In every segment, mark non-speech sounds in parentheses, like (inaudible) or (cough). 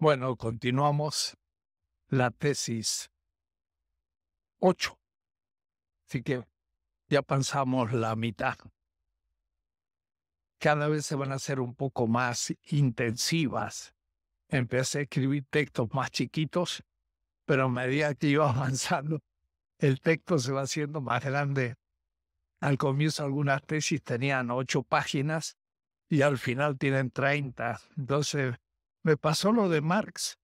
Bueno, continuamos la tesis 8. Así que ya pasamos la mitad. Cada vez se van a hacer un poco más intensivas. Empecé a escribir textos más chiquitos, pero a medida que iba (laughs) avanzando, el texto se va haciendo más grande. Al comienzo algunas tesis tenían ocho páginas y al final tienen 30. Entonces me pasó lo de Marx.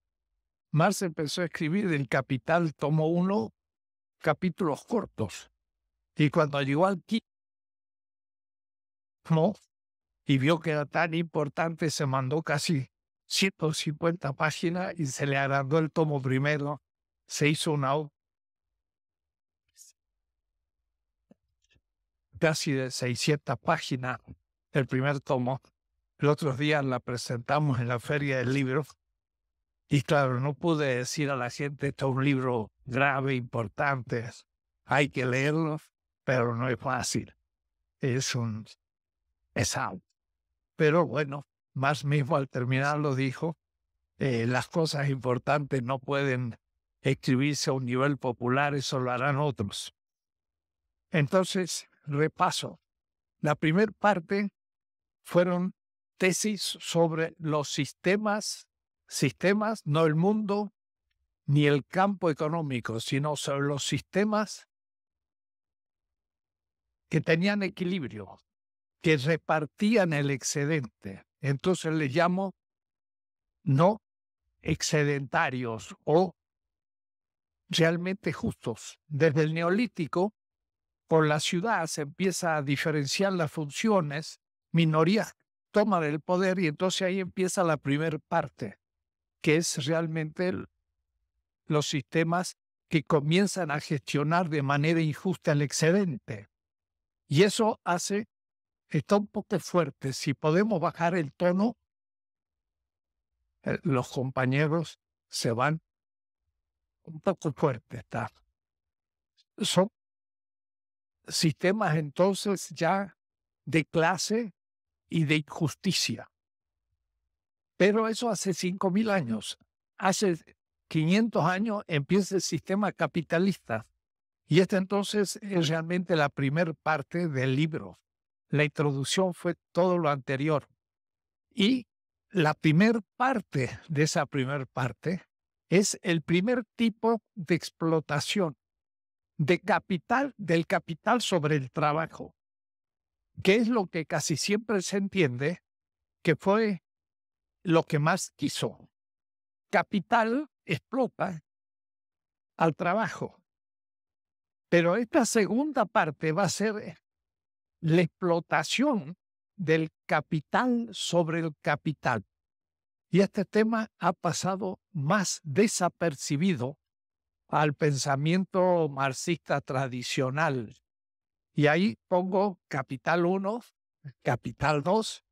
Marx empezó a escribir El Capital, tomo uno, capítulos cortos. Y cuando llegó al quinto, y vio que era tan importante, se mandó casi 150 páginas y se le agrandó el tomo primero. Se hizo una casi de 600 páginas el primer tomo los otros días la presentamos en la feria del libro. Y claro, no pude decir a la gente, esto es un libro grave, importante, hay que leerlo, pero no es fácil. Es un... es Pero bueno, más mismo al terminar lo dijo, eh, las cosas importantes no pueden escribirse a un nivel popular, eso lo harán otros. Entonces, repaso. La primera parte fueron tesis sobre los sistemas, sistemas, no el mundo ni el campo económico, sino sobre los sistemas que tenían equilibrio, que repartían el excedente. Entonces les llamo no excedentarios o realmente justos. Desde el neolítico, por la ciudad se empieza a diferenciar las funciones, minorías toma el poder y entonces ahí empieza la primera parte, que es realmente los sistemas que comienzan a gestionar de manera injusta el excedente. Y eso hace, está un poco fuerte, si podemos bajar el tono, eh, los compañeros se van un poco fuerte, está. Son sistemas entonces ya de clase y de injusticia. Pero eso hace 5.000 años. Hace 500 años empieza el sistema capitalista. Y esta entonces es realmente la primera parte del libro. La introducción fue todo lo anterior. Y la primera parte de esa primera parte es el primer tipo de explotación de capital, del capital sobre el trabajo que es lo que casi siempre se entiende que fue lo que más quiso. Capital explota al trabajo, pero esta segunda parte va a ser la explotación del capital sobre el capital. Y este tema ha pasado más desapercibido al pensamiento marxista tradicional. Y ahí pongo capital 1, capital 2,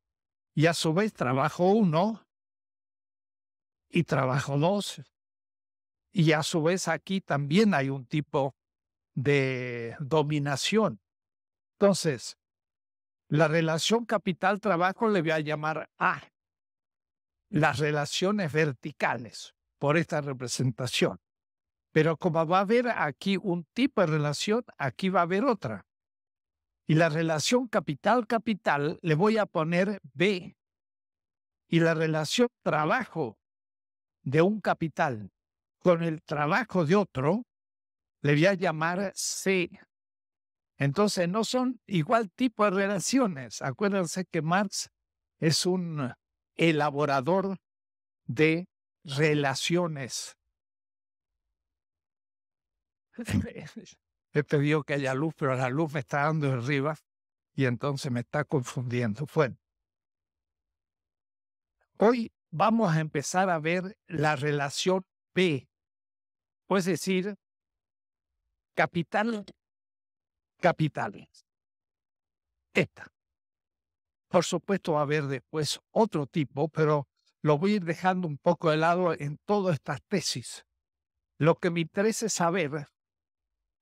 y a su vez trabajo 1 y trabajo 2. Y a su vez aquí también hay un tipo de dominación. Entonces, la relación capital-trabajo le voy a llamar A. Las relaciones verticales por esta representación. Pero como va a haber aquí un tipo de relación, aquí va a haber otra. Y la relación capital-capital le voy a poner B. Y la relación trabajo de un capital con el trabajo de otro le voy a llamar C. Entonces no son igual tipo de relaciones. Acuérdense que Marx es un elaborador de relaciones. (laughs) (laughs) he pedido que haya luz, pero la luz me está dando arriba y entonces me está confundiendo. Bueno, hoy vamos a empezar a ver la relación P, es decir, capital, capitales. Esta. Por supuesto va a haber después otro tipo, pero lo voy a ir dejando un poco de lado en todas estas tesis. Lo que me interesa es saber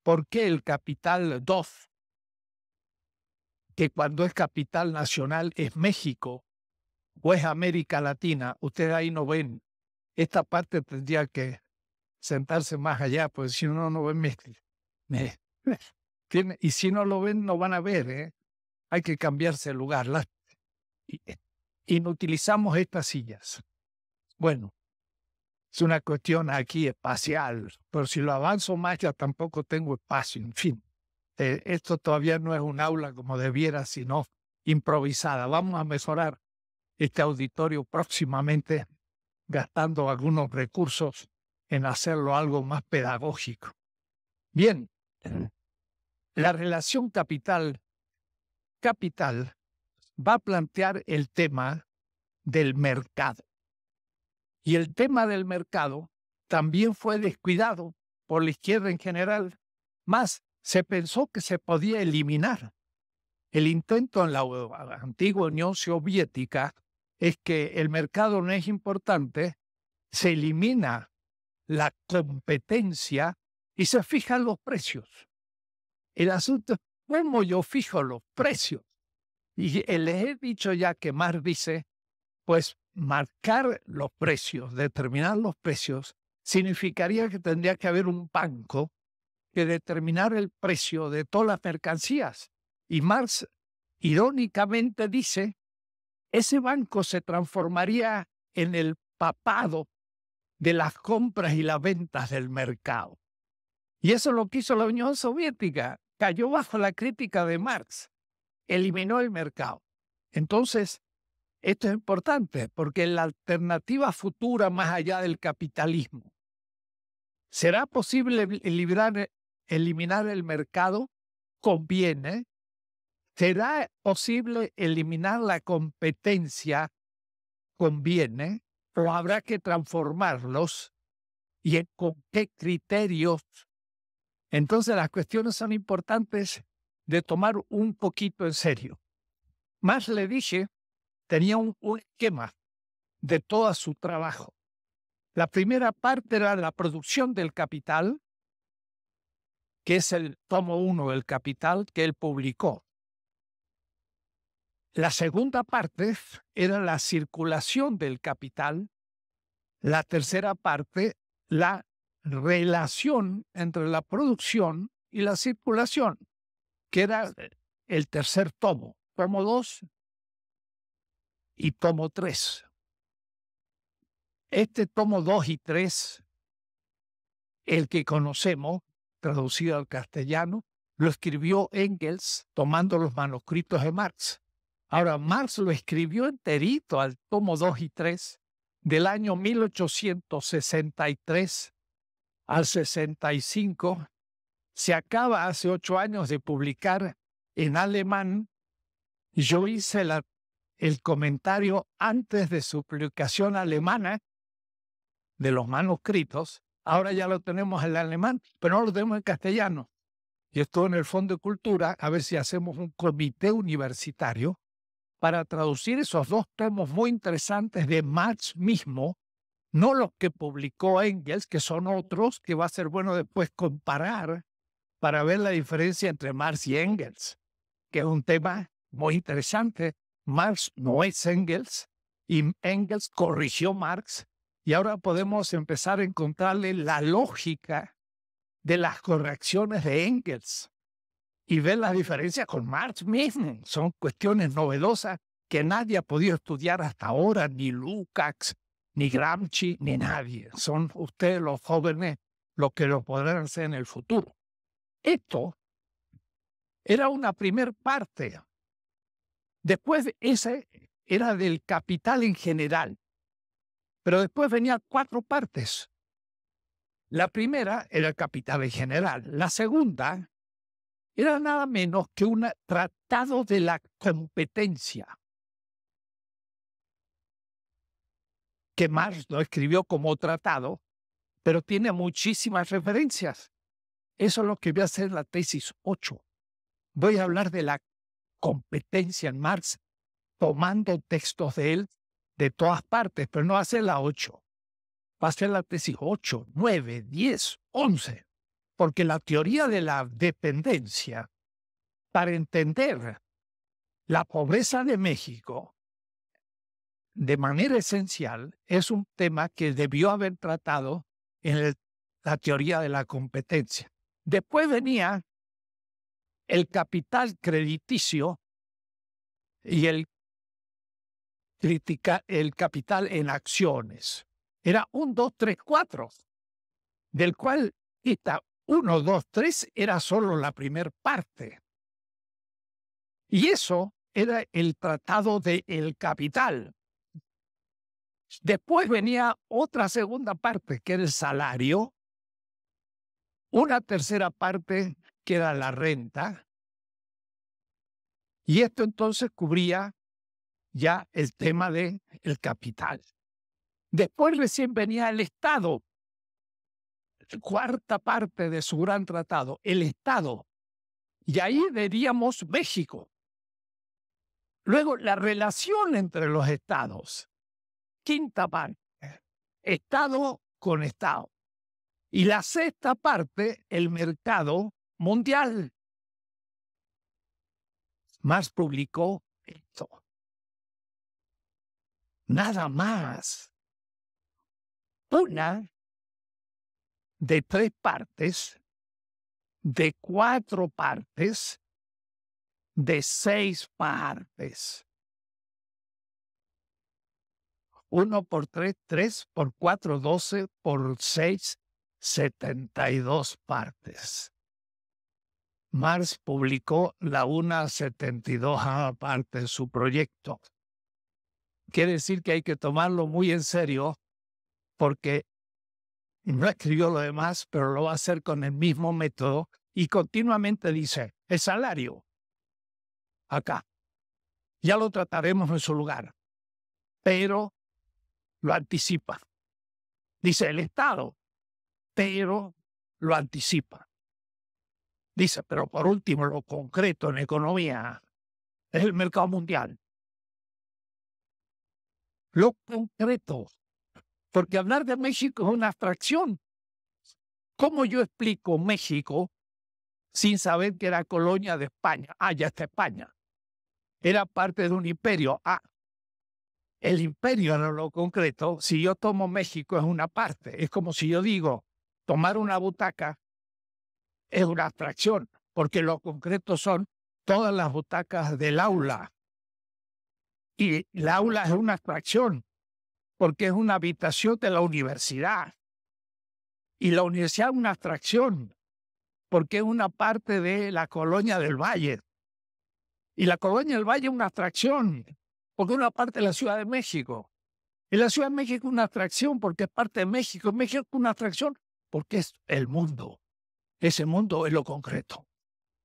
¿Por qué el capital 2? Que cuando es capital nacional es México o es América Latina. Ustedes ahí no ven. Esta parte tendría que sentarse más allá, pues si no, no ven México. y si no lo ven, no van a ver. ¿eh? Hay que cambiarse el lugar. Las, inutilizamos estas sillas. Bueno, es una cuestión aquí espacial, pero si lo avanzo más ya tampoco tengo espacio, en fin. Eh, esto todavía no es un aula como debiera, sino improvisada. Vamos a mejorar este auditorio próximamente gastando algunos recursos en hacerlo algo más pedagógico. Bien, la relación capital capital va a plantear el tema del mercado. Y el tema del mercado también fue descuidado por la izquierda en general, más se pensó que se podía eliminar. El intento en la antigua Unión Soviética es que el mercado no es importante, se elimina la competencia y se fijan los precios. El asunto es cómo yo fijo los precios. Y les he dicho ya que Marx dice, pues marcar los precios, determinar los precios, significaría que tendría que haber un banco que determinara el precio de todas las mercancías. Y Marx irónicamente dice, ese banco se transformaría en el papado de las compras y las ventas del mercado. Y eso lo que hizo la Unión Soviética. Cayó bajo la crítica de Marx. Eliminó el mercado. Entonces, esto es importante porque la alternativa futura más allá del capitalismo. ¿Será posible eh, eliminar el mercado? Conviene. ¿Será posible eliminar la competencia? Conviene. ¿O habrá que transformarlos? ¿Y con qué criterios? Entonces las cuestiones son importantes de tomar un poquito en serio. Más le dije tenía un, esquema de todo su trabajo. La primera parte era la producción del capital, que es el tomo uno del capital que él publicó. La segunda parte era la circulación del capital. La tercera parte, la relación entre la producción y la circulación, que era el tercer tomo. Tomo 2, y tomo 3. Este tomo 2 y 3, el que conocemos, traducido al castellano, lo escribió Engels tomando los manuscritos de Marx. Ahora, Marx lo escribió enterito al tomo 2 y 3 del año 1863 al 65. Se acaba hace 8 años de publicar en alemán. Yo hice la el comentario antes de su publicación alemana de los manuscritos. Ahora ya lo tenemos en alemán, pero no lo tenemos en castellano. Y esto en el Fondo de Cultura, a ver si hacemos un comité universitario para traducir esos dos temas muy interesantes de Marx mismo, no los que publicó Engels, que son otros, que va a ser bueno después comparar para ver la diferencia entre Marx y Engels, que es un tema muy interesante Marx no es Engels y Engels corrigió Marx y ahora podemos empezar a encontrarle la lógica de las correcciones de Engels y ver la diferencia con Marx mismo. Son cuestiones novedosas que nadie ha podido estudiar hasta ahora, ni Lukács, ni Gramsci, ni nadie. Son ustedes los jóvenes los que lo podrán hacer en el futuro. Esto era una primer parte Después, ese era del capital en general. Pero después venían cuatro partes. La primera era el capital en general. La segunda era nada menos que un tratado de la competencia, que Marx lo escribió como tratado, pero tiene muchísimas referencias. Eso es lo que voy a hacer en la tesis 8. Voy a hablar de la competencia en Marx, tomando textos de él de todas partes, pero no hace la 8. Va a hacer la tesis 8, 9, 10, 11, porque la teoría de la dependencia, para entender la pobreza de México, de manera esencial, es un tema que debió haber tratado en la teoría de la competencia. Después venía el capital crediticio y el, el capital en acciones. Era un dos, tres, cuatro, del cual esta uno, dos, tres, era solo la primera parte. Y eso era el tratado de el capital. Después venía otra segunda parte, que era el salario, una tercera parte queda la renta. Y esto entonces cubría ya el tema del el capital. Después recién venía el Estado, cuarta parte de su gran tratado, el Estado. Y ahí veríamos México. Luego, la relación entre los estados. Quinta parte, Estado con Estado. Y la sexta parte, el mercado mundial. Más publicó esto. Nada más. Una de tres partes, de cuatro partes, de seis partes. Uno por tres, tres por cuatro, doce por seis, setenta y dos partes. Marx publicó la una 72 parte de su proyecto. Quiere decir que hay que tomarlo muy en serio porque no escribió lo demás, pero lo va a hacer con el mismo método y continuamente dice, el salario, acá, ya lo trataremos en su lugar, pero lo anticipa. Dice el Estado, pero lo anticipa. Dice, pero por último, lo concreto en economía es el mercado mundial. Lo concreto. Porque hablar de México es una abstracción. ¿Cómo yo explico México sin saber que era colonia de España? Ah, ya está España. Era parte de un imperio. Ah, el imperio no lo concreto. Si yo tomo México es una parte. Es como si yo digo, tomar una butaca es una abstracción, porque lo concreto son todas las butacas del aula. Y el aula es una abstracción, porque es una habitación de la universidad. Y la universidad es una abstracción, porque es una parte de la colonia del valle. Y la colonia del valle es una abstracción, porque es una parte de la Ciudad de México. Y la Ciudad de México es una atracción porque es parte de México. México es una atracción porque es el mundo. Ese mundo es lo concreto.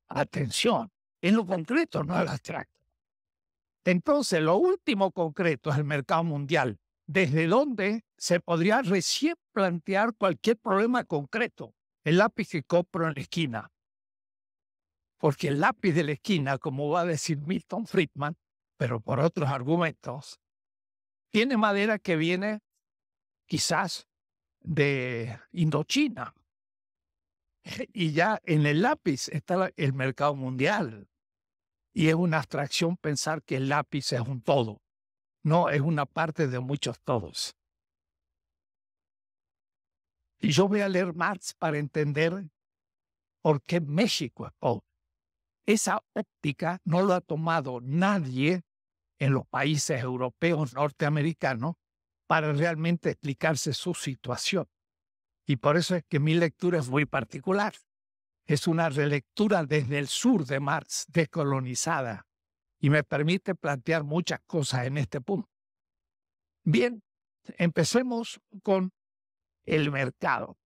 Atención, es lo concreto, no el abstracto. Entonces, lo último concreto es el mercado mundial, desde donde se podría recién plantear cualquier problema concreto. El lápiz que compro en la esquina. Porque el lápiz de la esquina, como va a decir Milton Friedman, pero por otros argumentos, tiene madera que viene quizás de Indochina, (laughs) Y ya en el lápiz está el mercado mundial. Y es una abstracción pensar que el lápiz es un todo. No, es una parte de muchos todos. Y yo voy a leer Marx para entender por qué México es Esa óptica no lo ha tomado nadie en los países europeos norteamericanos para realmente explicarse su situación. Y por eso es que mi lectura es muy particular. Es una relectura desde el sur de Marx, descolonizada, y me permite plantear muchas cosas en este punto. Bien, empecemos con el mercado.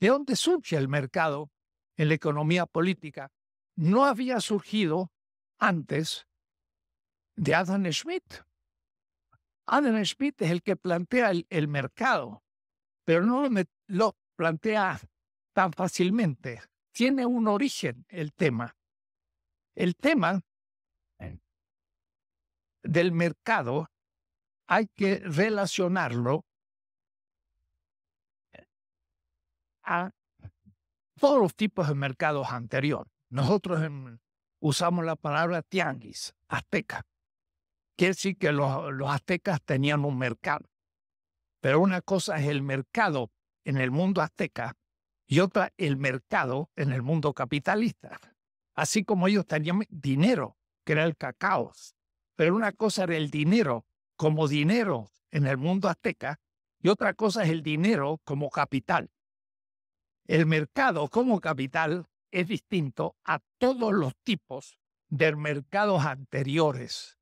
¿De dónde surge el mercado en la economía política? No había surgido antes de Adam Smith. Adam Smith es el que plantea el, mercado, pero no lo, lo plantea tan fácilmente. Tiene un origen el tema. El tema del mercado hay que relacionarlo a todos los tipos de mercados anteriores. Nosotros usamos la palabra tianguis, azteca. Quiere decir que los, los aztecas tenían un mercado. Pero una cosa es el mercado en el mundo azteca y otra el mercado en el mundo capitalista. Así como ellos tenían dinero, que era el cacao. Pero una cosa era el dinero como dinero en el mundo azteca y otra cosa es el dinero como capital. El mercado como capital es distinto a todos los tipos de mercados anteriores.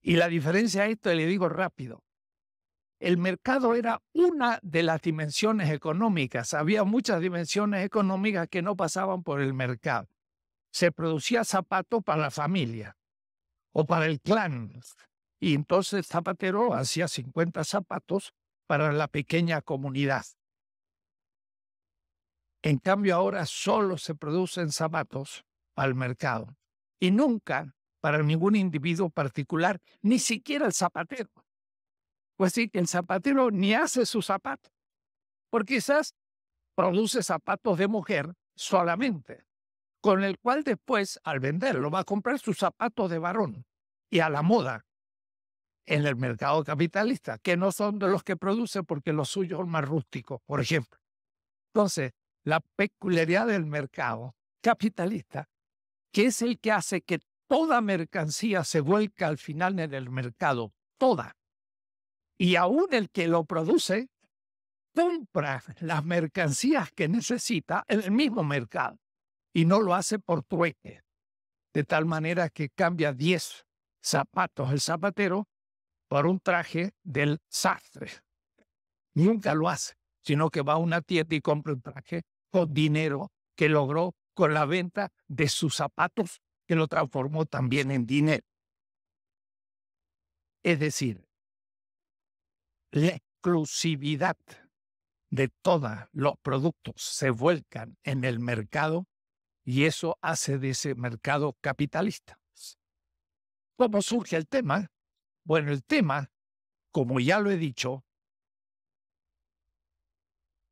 Y la diferencia a esto, le digo rápido, el mercado era una de las dimensiones económicas. Había muchas dimensiones económicas que no pasaban por el mercado. Se producía zapato para la familia o para el clan. Y entonces el Zapatero hacía 50 zapatos para la pequeña comunidad. En cambio ahora solo se producen zapatos al mercado y nunca para ningún individuo particular, ni siquiera el zapatero. Pues sí, que el zapatero ni hace su zapato, porque quizás produce zapatos de mujer solamente, con el cual después, al venderlo, va a comprar sus zapatos de varón y a la moda en el mercado capitalista, que no son de los que produce porque los suyos son más rústicos, por ejemplo. Entonces, la peculiaridad del mercado capitalista, que es el que hace que toda mercancía se vuelca al final en el mercado, toda, y aún el que lo produce compra las mercancías que necesita en el mismo mercado y no lo hace por trueque. De tal manera que cambia 10 zapatos el zapatero por un traje del sastre. Nunca lo hace, sino que va a una tienda y compra un traje con dinero que logró con la venta de sus zapatos, que lo transformó también en dinero. Es decir, la exclusividad de todos los productos se vuelcan en el mercado y eso hace de ese mercado capitalista. ¿Cómo surge el tema? Bueno, el tema, como ya lo he dicho,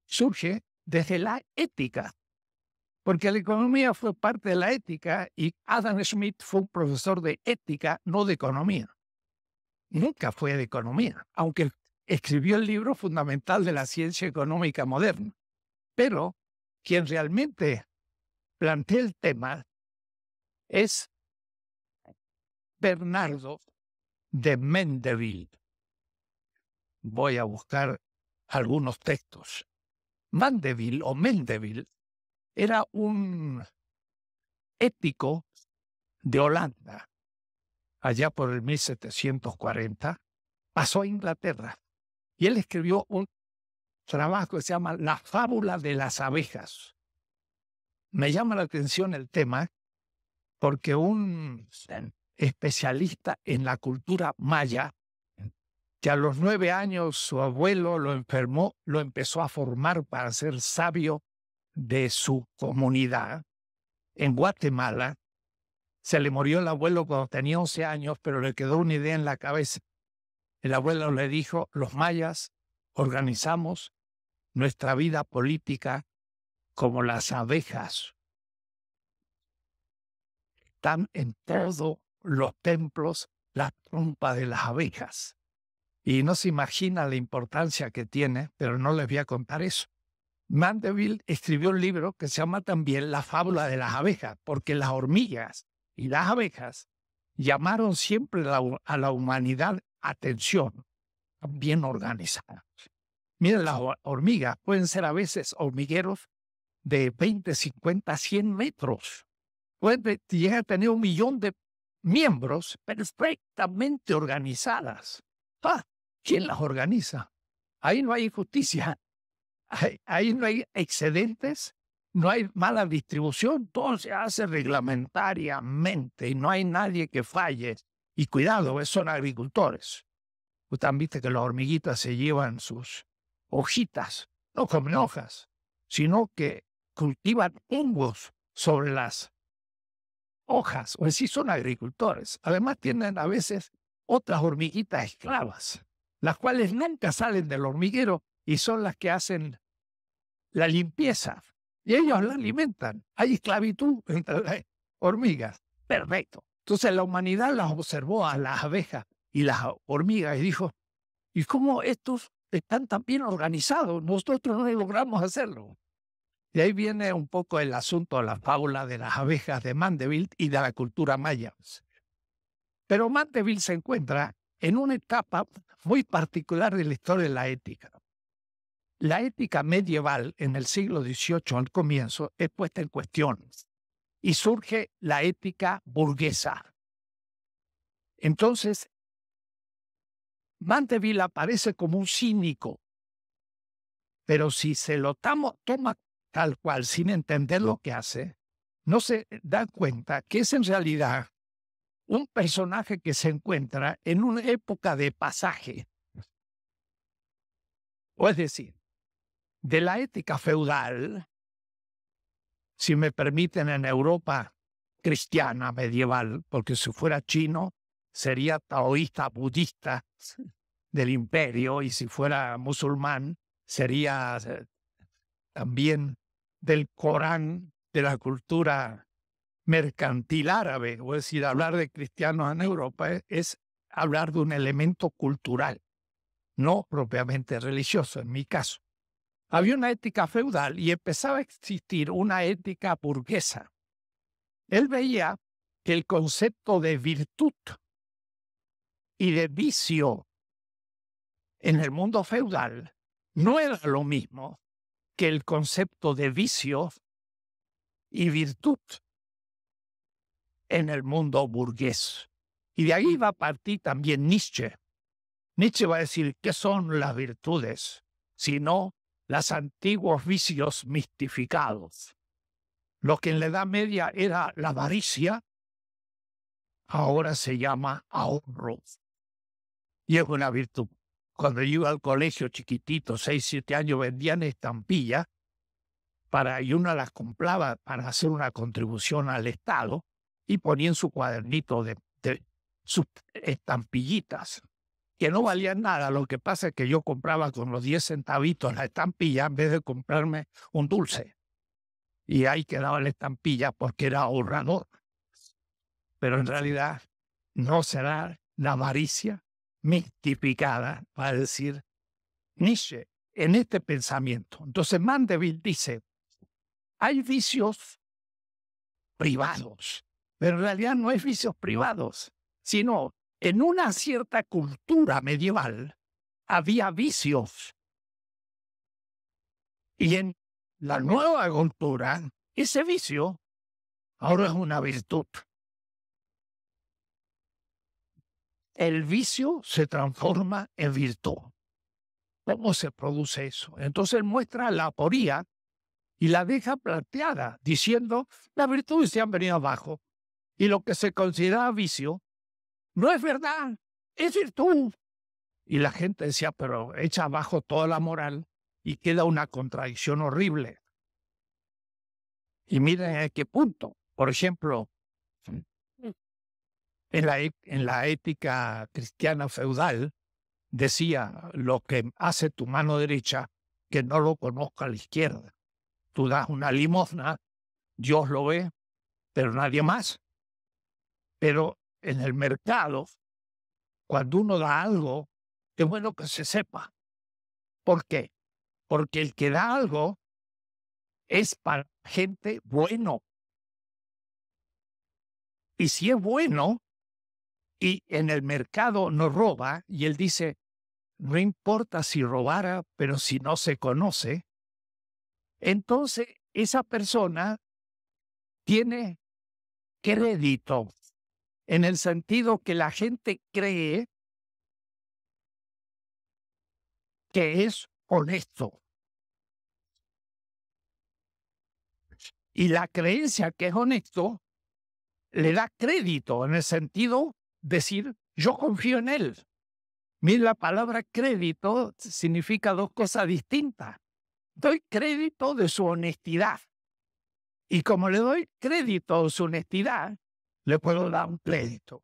surge desde la ética, porque la economía fue parte de la ética y Adam Smith fue un profesor de ética, no de economía. Nunca fue de economía, aunque escribió el libro fundamental de la ciencia económica moderna. Pero quien realmente plantea el tema es Bernardo de Mendeville. Voy a buscar algunos textos. Mandeville o Mendeville era un ético de Holanda. Allá por el 1740 pasó a Inglaterra y él escribió un trabajo que se llama La fábula de las abejas. Me llama la atención el tema porque un especialista en la cultura maya, que a los nueve años su abuelo lo enfermó, lo empezó a formar para ser sabio de su comunidad. En Guatemala se le murió el abuelo cuando tenía 11 años, pero le quedó una idea en la cabeza el abuelo le dijo, los mayas organizamos nuestra vida política como las abejas. Están en todos los templos la trompa de las abejas. Y no se imagina la importancia que tiene, pero no les voy a contar eso. Mandeville escribió un libro que se llama también La fábula de las abejas, porque las hormigas y las abejas llamaron siempre a la humanidad atención bien organizada. Miren, las hormigas pueden ser a veces hormigueros de 20, 50, 100 metros. Pueden llegar a tener un millón de miembros perfectamente organizadas. ¿Quién las organiza? Ahí no hay injusticia. Ahí, ahí no hay excedentes, no hay mala distribución. Todo se hace reglamentariamente y no hay nadie que falle y cuidado, eh, son agricultores. Ustedes han visto que las hormiguitas se llevan sus hojitas, no comen hojas, sino que cultivan hongos sobre las hojas, o sea, sí son agricultores. Además tienen a veces otras hormiguitas esclavas, las cuales nunca salen del hormiguero y son las que hacen la limpieza. Y ellos la alimentan. Hay esclavitud entre hormigas. Perfecto. Entonces la humanidad las observó a las abejas y las hormigas y dijo, ¿y cómo estos están tan bien organizados? Nosotros no logramos hacerlo. Y ahí viene un poco el asunto de la fábula de las abejas de Mandeville y de la cultura maya. Pero Mandeville se encuentra en una etapa muy particular de la historia de la ética. La ética medieval en el siglo XVIII al comienzo es puesta en cuestión y surge la ética burguesa. Entonces, Mandeville aparece como un cínico, pero si se lo toma tal cual, sin entender lo que hace, no se da cuenta que es en realidad un personaje que se encuentra en una época de pasaje. O es decir, de la ética feudal si me permiten, en Europa cristiana medieval, porque si fuera chino sería taoísta budista del imperio y si fuera musulmán sería eh, también del Corán, de la cultura mercantil árabe. O es decir, hablar de cristianos en Europa e, es hablar de un elemento cultural, no propiamente religioso en mi caso. Había una ética feudal y empezaba a existir una ética burguesa. Él veía que el concepto de virtud y de vicio en el mundo feudal no era lo mismo que el concepto de vicio y virtud en el mundo burgués. Y de ahí mm. va a partir también Nietzsche. Nietzsche va a decir, ¿qué son las virtudes? Sino las antiguos vicios mistificados. Lo que en la Edad Media era la avaricia, ahora se llama ahorros. Y es una virtud. Cuando yo iba al colegio chiquitito, seis siete años, vendían estampillas para, y uno las compraba para hacer una contribución al Estado y ponía en su cuadernito de, de sus estampillitas no valía nada. Lo que pasa es que yo compraba con los 10 centavitos la estampilla en vez de comprarme un dulce. Y ahí quedaba la estampilla porque era ahorrador. Pero en realidad no será la avaricia mistificada, para decir Nietzsche, en este pensamiento. Entonces Mandeville dice, hay vicios privados, pero en realidad no hay vicios privados, sino en una cierta cultura medieval había vicios. Y en la nueva cultura, ese vicio ahora es una virtud. El vicio se transforma en virtud. ¿Cómo se produce eso? Entonces muestra la aporía y la deja plateada, diciendo, las virtudes se han venido abajo y lo que se considera vicio no es verdad, es virtud. Y la gente decía, pero echa abajo toda la moral y queda una contradicción horrible. Y miren a qué punto. Por ejemplo, e, en la, ética cristiana feudal decía, lo que hace tu mano derecha, que no lo conozca la izquierda. Tú das una limosna, Dios lo ve, pero nadie más. Pero en el mercado, cuando uno da algo, es bueno que se sepa. ¿Por qué? Porque el que da algo es para gente bueno. Y si es bueno y en el mercado no roba, y él dice, no importa si robara, pero si no se conoce, entonces esa persona tiene crédito en el sentido que la gente cree que es honesto. Y la creencia que es honesto le da crédito en el sentido decir, yo confío en él. Mira, la palabra crédito significa dos cosas distintas. Doy crédito de su honestidad. Y como le doy crédito a su honestidad, le puedo dar un crédito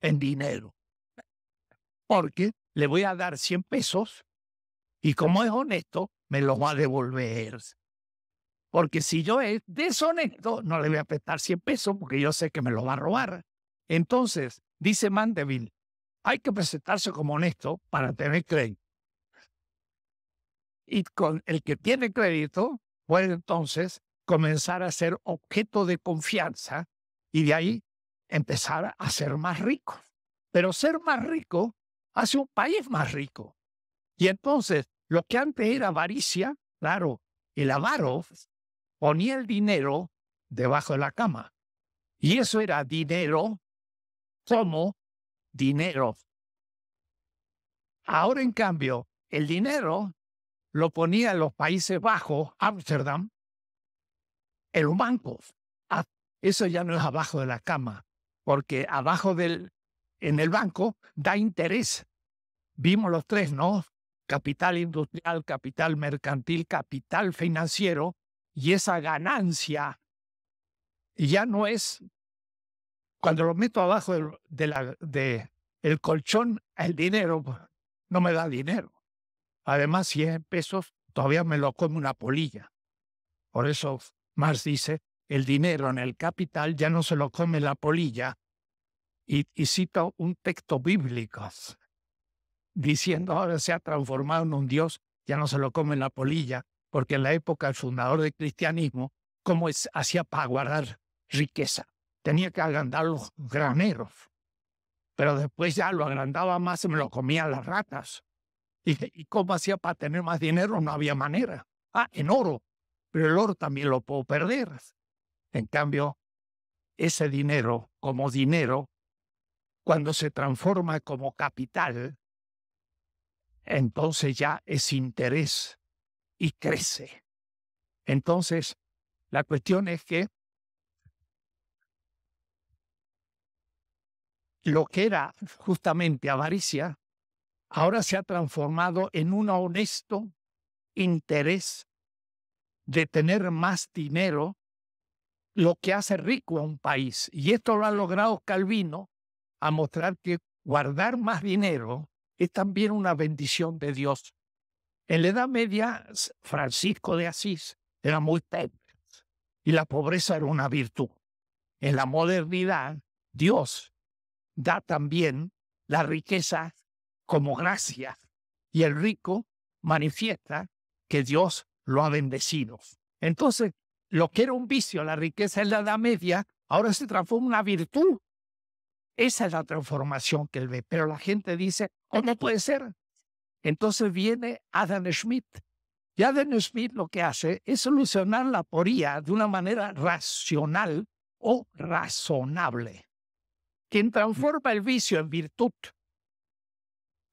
en dinero. Porque le voy a dar 100 pesos y como es honesto, me los va a devolver. Porque si yo es deshonesto, no le voy a prestar 100 pesos porque yo sé que me lo va a robar. Entonces, dice Mandeville, hay que presentarse como honesto para tener crédito. Y con el que tiene crédito, puede entonces comenzar a ser objeto de confianza y de ahí empezar a ser más rico. Pero ser más rico hace un país más rico. Y entonces, lo que antes era avaricia, claro, el avaro ponía el dinero debajo de la cama. Y eso era dinero como dinero. Ahora, en cambio, el dinero lo ponía en los Países Bajos, Ámsterdam, en los bancos. Ah, eso ya no es abajo de la cama, porque abajo del, en el banco da interés. Vimos los tres, ¿no? Capital industrial, capital mercantil, capital financiero, y esa ganancia ya no es, cuando lo meto abajo del el colchón, el dinero no me da dinero. Además, 100 pesos todavía me lo come una polilla. Por eso Marx dice, el dinero en el capital ya no se lo come la polilla. Y, cito un texto bíblico diciendo ahora se ha transformado en un Dios, ya no se lo come la polilla, porque en la época el fundador del cristianismo, ¿cómo es, hacía para guardar riqueza? Tenía que agrandar los graneros, pero después ya lo agrandaba más y me lo comían las ratas. y cómo hacía para tener más dinero? No había manera. Ah, en oro, pero el oro también lo puedo perder. En cambio, ese dinero como dinero, cuando se transforma como capital, entonces ya es interés y crece. Entonces, la cuestión es que lo que era justamente avaricia, ahora se ha transformado en un honesto interés de tener más dinero lo que hace rico a un país. Y esto lo ha logrado Calvino a mostrar que guardar más dinero es también una bendición de Dios. En la Edad Media, Francisco de Asís era muy pobre y la pobreza era una virtud. En la modernidad, Dios da también la riqueza como gracia y el rico manifiesta que Dios lo ha bendecido. Entonces, lo que era un vicio, la riqueza en la Edad Media, ahora se transforma en una virtud. Esa es la transformación que él ve. Pero la gente dice, ¿cómo puede ser? Entonces viene Adam Smith. Y Adam Smith lo que hace es solucionar la poría de una manera racional o razonable. Quien mm. transforma el vicio en virtud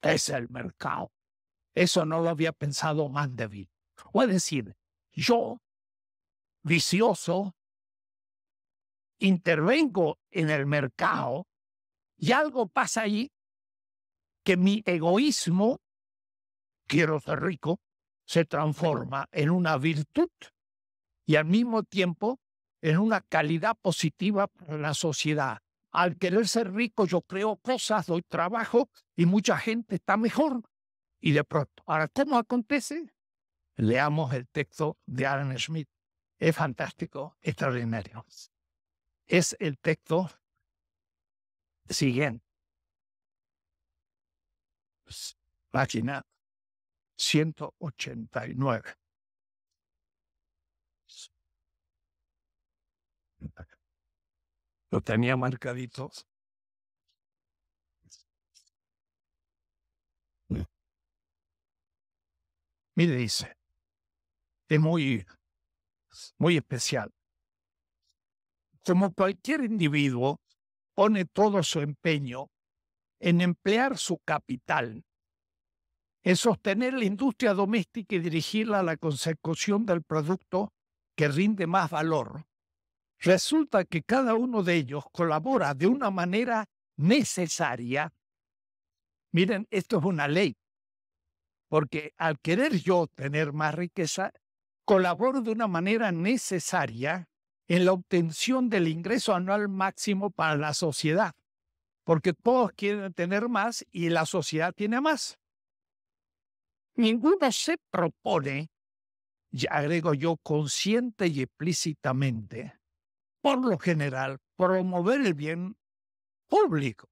es el mercado. Eso no lo había pensado Mandeville. O decir, yo vicioso, intervengo en el mercado y algo pasa allí que mi egoísmo, quiero ser rico, se transforma en una virtud y al mismo tiempo en una calidad positiva para la sociedad. Al querer ser rico yo creo cosas, doy trabajo y mucha gente está mejor. Y de pronto, ahora, ¿qué nos acontece? Leamos el texto de Aaron Smith es fantástico, extraordinario. Es el texto siguiente. Página 189. Lo tenía marcadito. Mire, dice, es muy muy especial. Como cualquier individuo, pone todo su empeño en emplear su capital, en sostener la industria doméstica y dirigirla a la consecución del producto que rinde más valor. Resulta que cada uno de ellos colabora de una manera necesaria. Miren, esto es una ley, porque al querer yo tener más riqueza, colaboro de una manera necesaria en la obtención del ingreso anual máximo para la sociedad, porque todos quieren tener más y la sociedad tiene más. Ninguno se propone, y agrego yo consciente y explícitamente, por lo general, promover el bien público.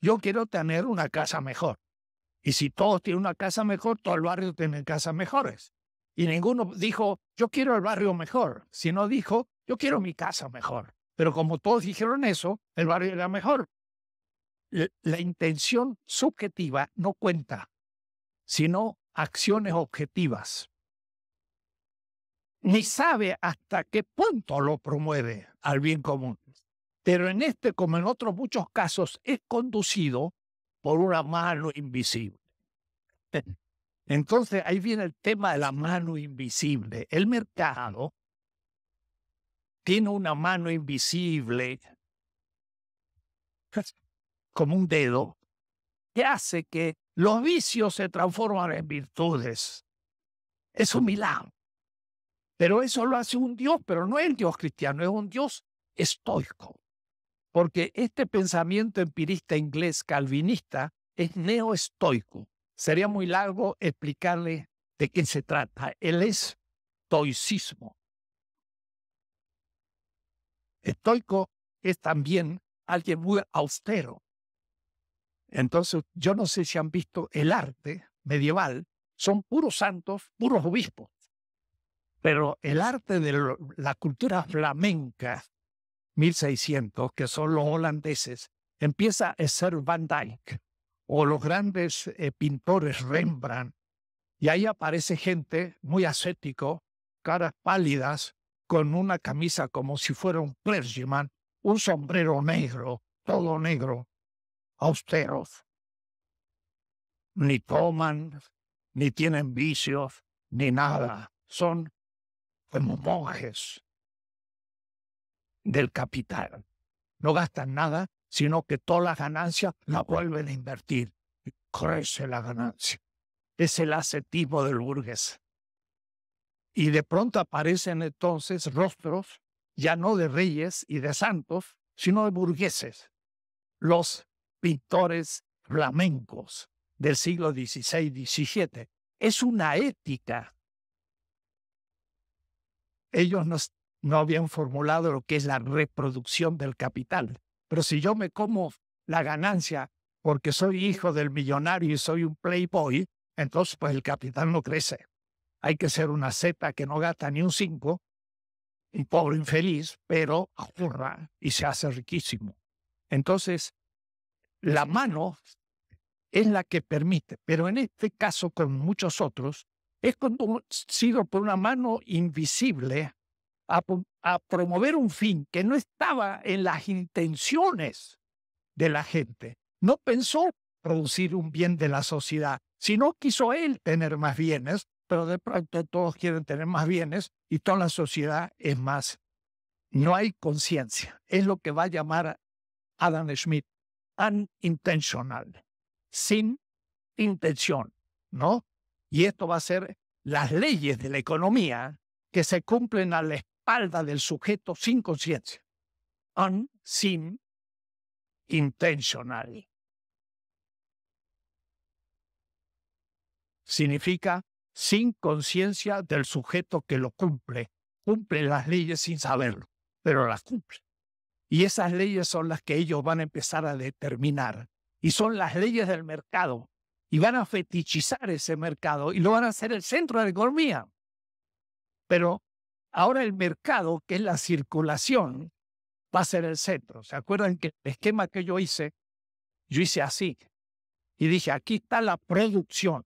Yo quiero tener una casa mejor. Y si todos tienen una casa mejor, todo el barrio tiene casas mejores. Y ninguno dijo, yo quiero el barrio mejor, sino dijo, yo quiero mi casa mejor. Pero como todos dijeron eso, el barrio era mejor. La intención subjetiva no cuenta, sino acciones objetivas. Ni sabe hasta qué punto lo promueve al bien común. Pero en este, como en otros muchos casos, es conducido por una mano invisible. (laughs) Entonces ahí viene el tema de la mano invisible. El mercado tiene una mano invisible, (laughs) como un dedo, que hace que los vicios se transforman en virtudes. Es un milagro. Pero eso lo hace un Dios, pero no es el Dios cristiano, es un Dios estoico. Porque este pensamiento empirista inglés calvinista es neoestoico. Sería muy largo explicarle de qué se trata. Él El estoicismo. Estoico es también alguien muy austero. Entonces, yo no sé si han visto el arte medieval, son puros santos, puros obispos. Pero el arte de la cultura flamenca, 1600, que son los holandeses, empieza a ser Van Dyck o los grandes eh, pintores Rembrandt. Y ahí aparece gente muy ascético, caras pálidas, con una camisa como si fuera un clergyman, un sombrero negro, todo negro, austeros. Ni toman, ni tienen vicios, ni nada. Son como monjes del capital. No gastan nada sino que toda la ganancia la vuelven a invertir. Y crece la ganancia. Es el ascetismo del burgués. Y de pronto aparecen entonces rostros ya no de reyes y de santos, sino de burgueses, los pintores flamencos del siglo XVI-XVII. Es una ética. Ellos no habían formulado lo que es la reproducción del capital, pero si yo me como la ganancia porque soy hijo del millonario y soy un playboy, entonces pues el capital no crece. Hay que ser una zeta que no gasta ni un 5, un pobre infeliz, pero ahorra y se hace riquísimo. Entonces, la mano es la que permite, pero en este caso, con muchos otros, es conducido por una mano invisible a promover un fin que no estaba en las intenciones de la gente. No pensó producir un bien de la sociedad, sino quiso él tener más bienes, pero de pronto todos quieren tener más bienes y toda la sociedad es más. No hay conciencia. Es lo que va a llamar Adam Smith unintentional, sin intención, ¿no? Y esto va a ser las leyes de la economía que se cumplen al espalda del sujeto sin conciencia. sin, intencional Significa sin conciencia del sujeto que lo cumple. Cumple las leyes sin saberlo, pero las cumple. Y esas leyes son las que ellos van a empezar a determinar. Y son las leyes del mercado. Y van a fetichizar ese mercado y lo van a hacer el centro de la economía. Pero Ahora el mercado, que es la circulación, va a ser el centro. ¿Se acuerdan que el esquema que yo hice, yo hice así? Y dije, aquí está la producción,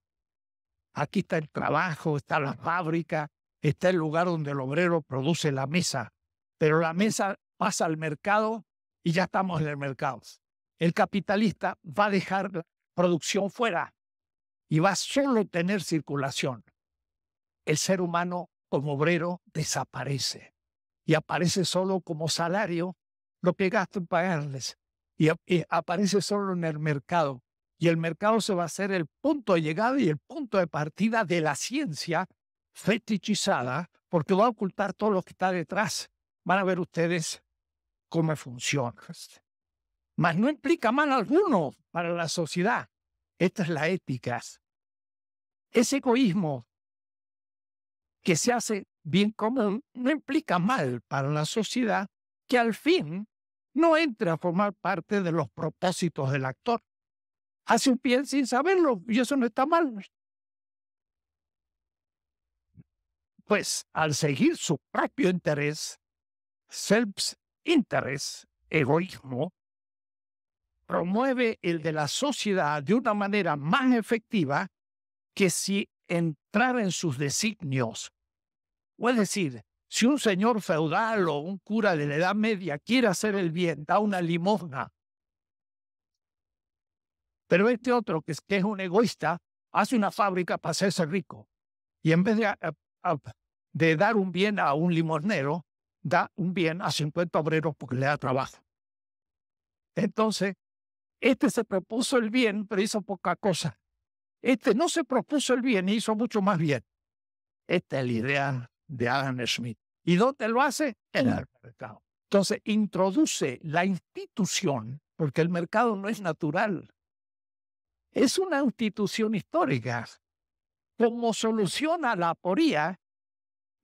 aquí está el trabajo, está la fábrica, está el lugar donde el obrero produce la mesa, pero la mesa pasa al mercado y ya estamos en el mercado. El capitalista va a dejar la producción fuera y va a solo tener circulación. El ser humano como obrero desaparece y aparece solo como salario lo que gasto en pagarles y, eh, aparece solo en el mercado. Y el mercado se va a ser el punto de llegada y el punto de partida de la ciencia fetichizada porque va a ocultar todo lo que está detrás. Van a ver ustedes cómo funciona. Pues Mas no implica mal alguno para la sociedad. Esta es la ética. Ese egoísmo que se hace bien común no implica mal para la sociedad que al fin no entre a formar parte de los propósitos del actor. Hace un pie sin saberlo y eso no está mal. Pues al seguir su propio interés, self-interest, egoísmo, promueve el de la sociedad de una manera más efectiva que si en entrar en sus designios. O es decir, si un señor feudal o un cura de la Edad Media quiere hacer el bien, da una limosna. Pero este otro, que es, un egoísta, hace una fábrica para hacerse rico. Y en vez de, ah, ah, de dar un bien a un limosnero, da un bien a 50 obreros porque le da trabajo. Entonces, este se propuso el bien, pero hizo poca cosa. Este no se propuso el bien hizo mucho más bien. Esta es la idea de Adam Smith. ¿Y dónde lo hace? En el mercado. Entonces, introduce la institución, porque el mercado no es natural. Es una institución histórica. Como solución a la aporía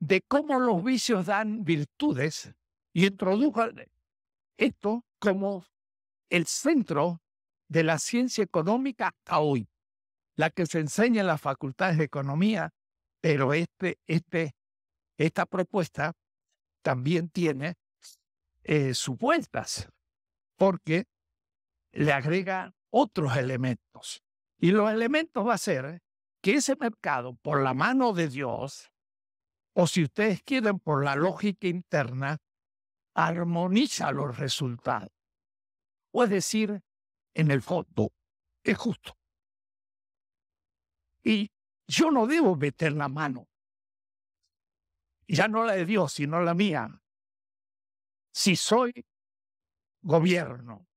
de cómo los vicios dan virtudes, y introdujo esto como el centro de la ciencia económica hasta hoy la que se enseña en las facultades de economía, pero este, este, esta propuesta también tiene eh, supuestas, porque le agrega otros elementos. Y los elementos va a ser que ese mercado, por la mano de Dios, o si ustedes quieren, por la lógica interna, armoniza los resultados. O es decir, en el fondo, es justo. Y yo no debo meter la mano. Ya no la de Dios, sino la mía. Si soy gobierno.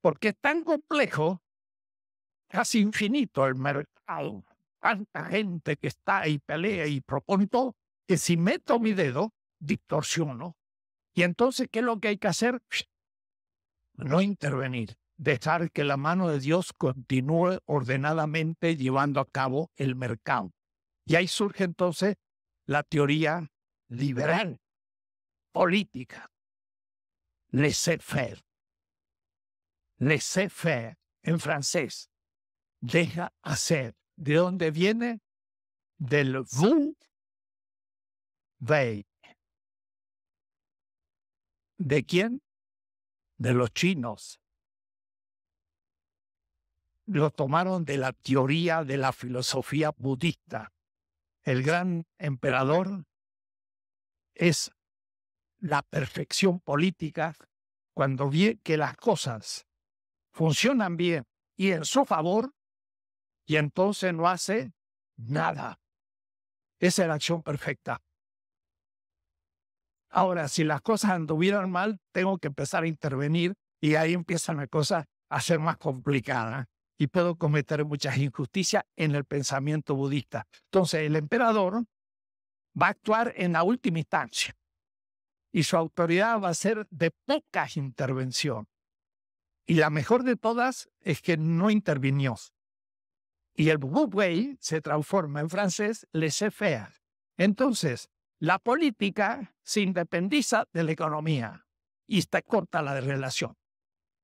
Porque es tan complejo, casi infinito el mercado. Tanta gente que está y pelea y propone todo, que si meto mi dedo, distorsiono. Y entonces, ¿qué es lo que hay que hacer? No intervenir dejar que la mano de Dios continúe ordenadamente llevando a cabo el mercado. Y ahí surge entonces la teoría liberal, política, laissez-faire. Laissez-faire en francés, deja hacer. ¿De dónde viene? Del vous veille ¿De quién? De los chinos lo tomaron de la teoría de la filosofía budista. El gran emperador es la perfección política cuando ve que las cosas funcionan bien y en su favor, y entonces no hace nada. Esa es la acción perfecta. Ahora, si las cosas anduvieran mal, tengo que empezar a intervenir y ahí empiezan las cosas a ser más complicadas y puedo cometer muchas injusticias en el pensamiento budista. Entonces, el emperador va a actuar en la última instancia y su autoridad va a ser de poca intervención. Y la mejor de todas es que no intervinió. Y el Wu se transforma en francés laissez-faire. Entonces, la política se independiza de la economía y está corta la relación.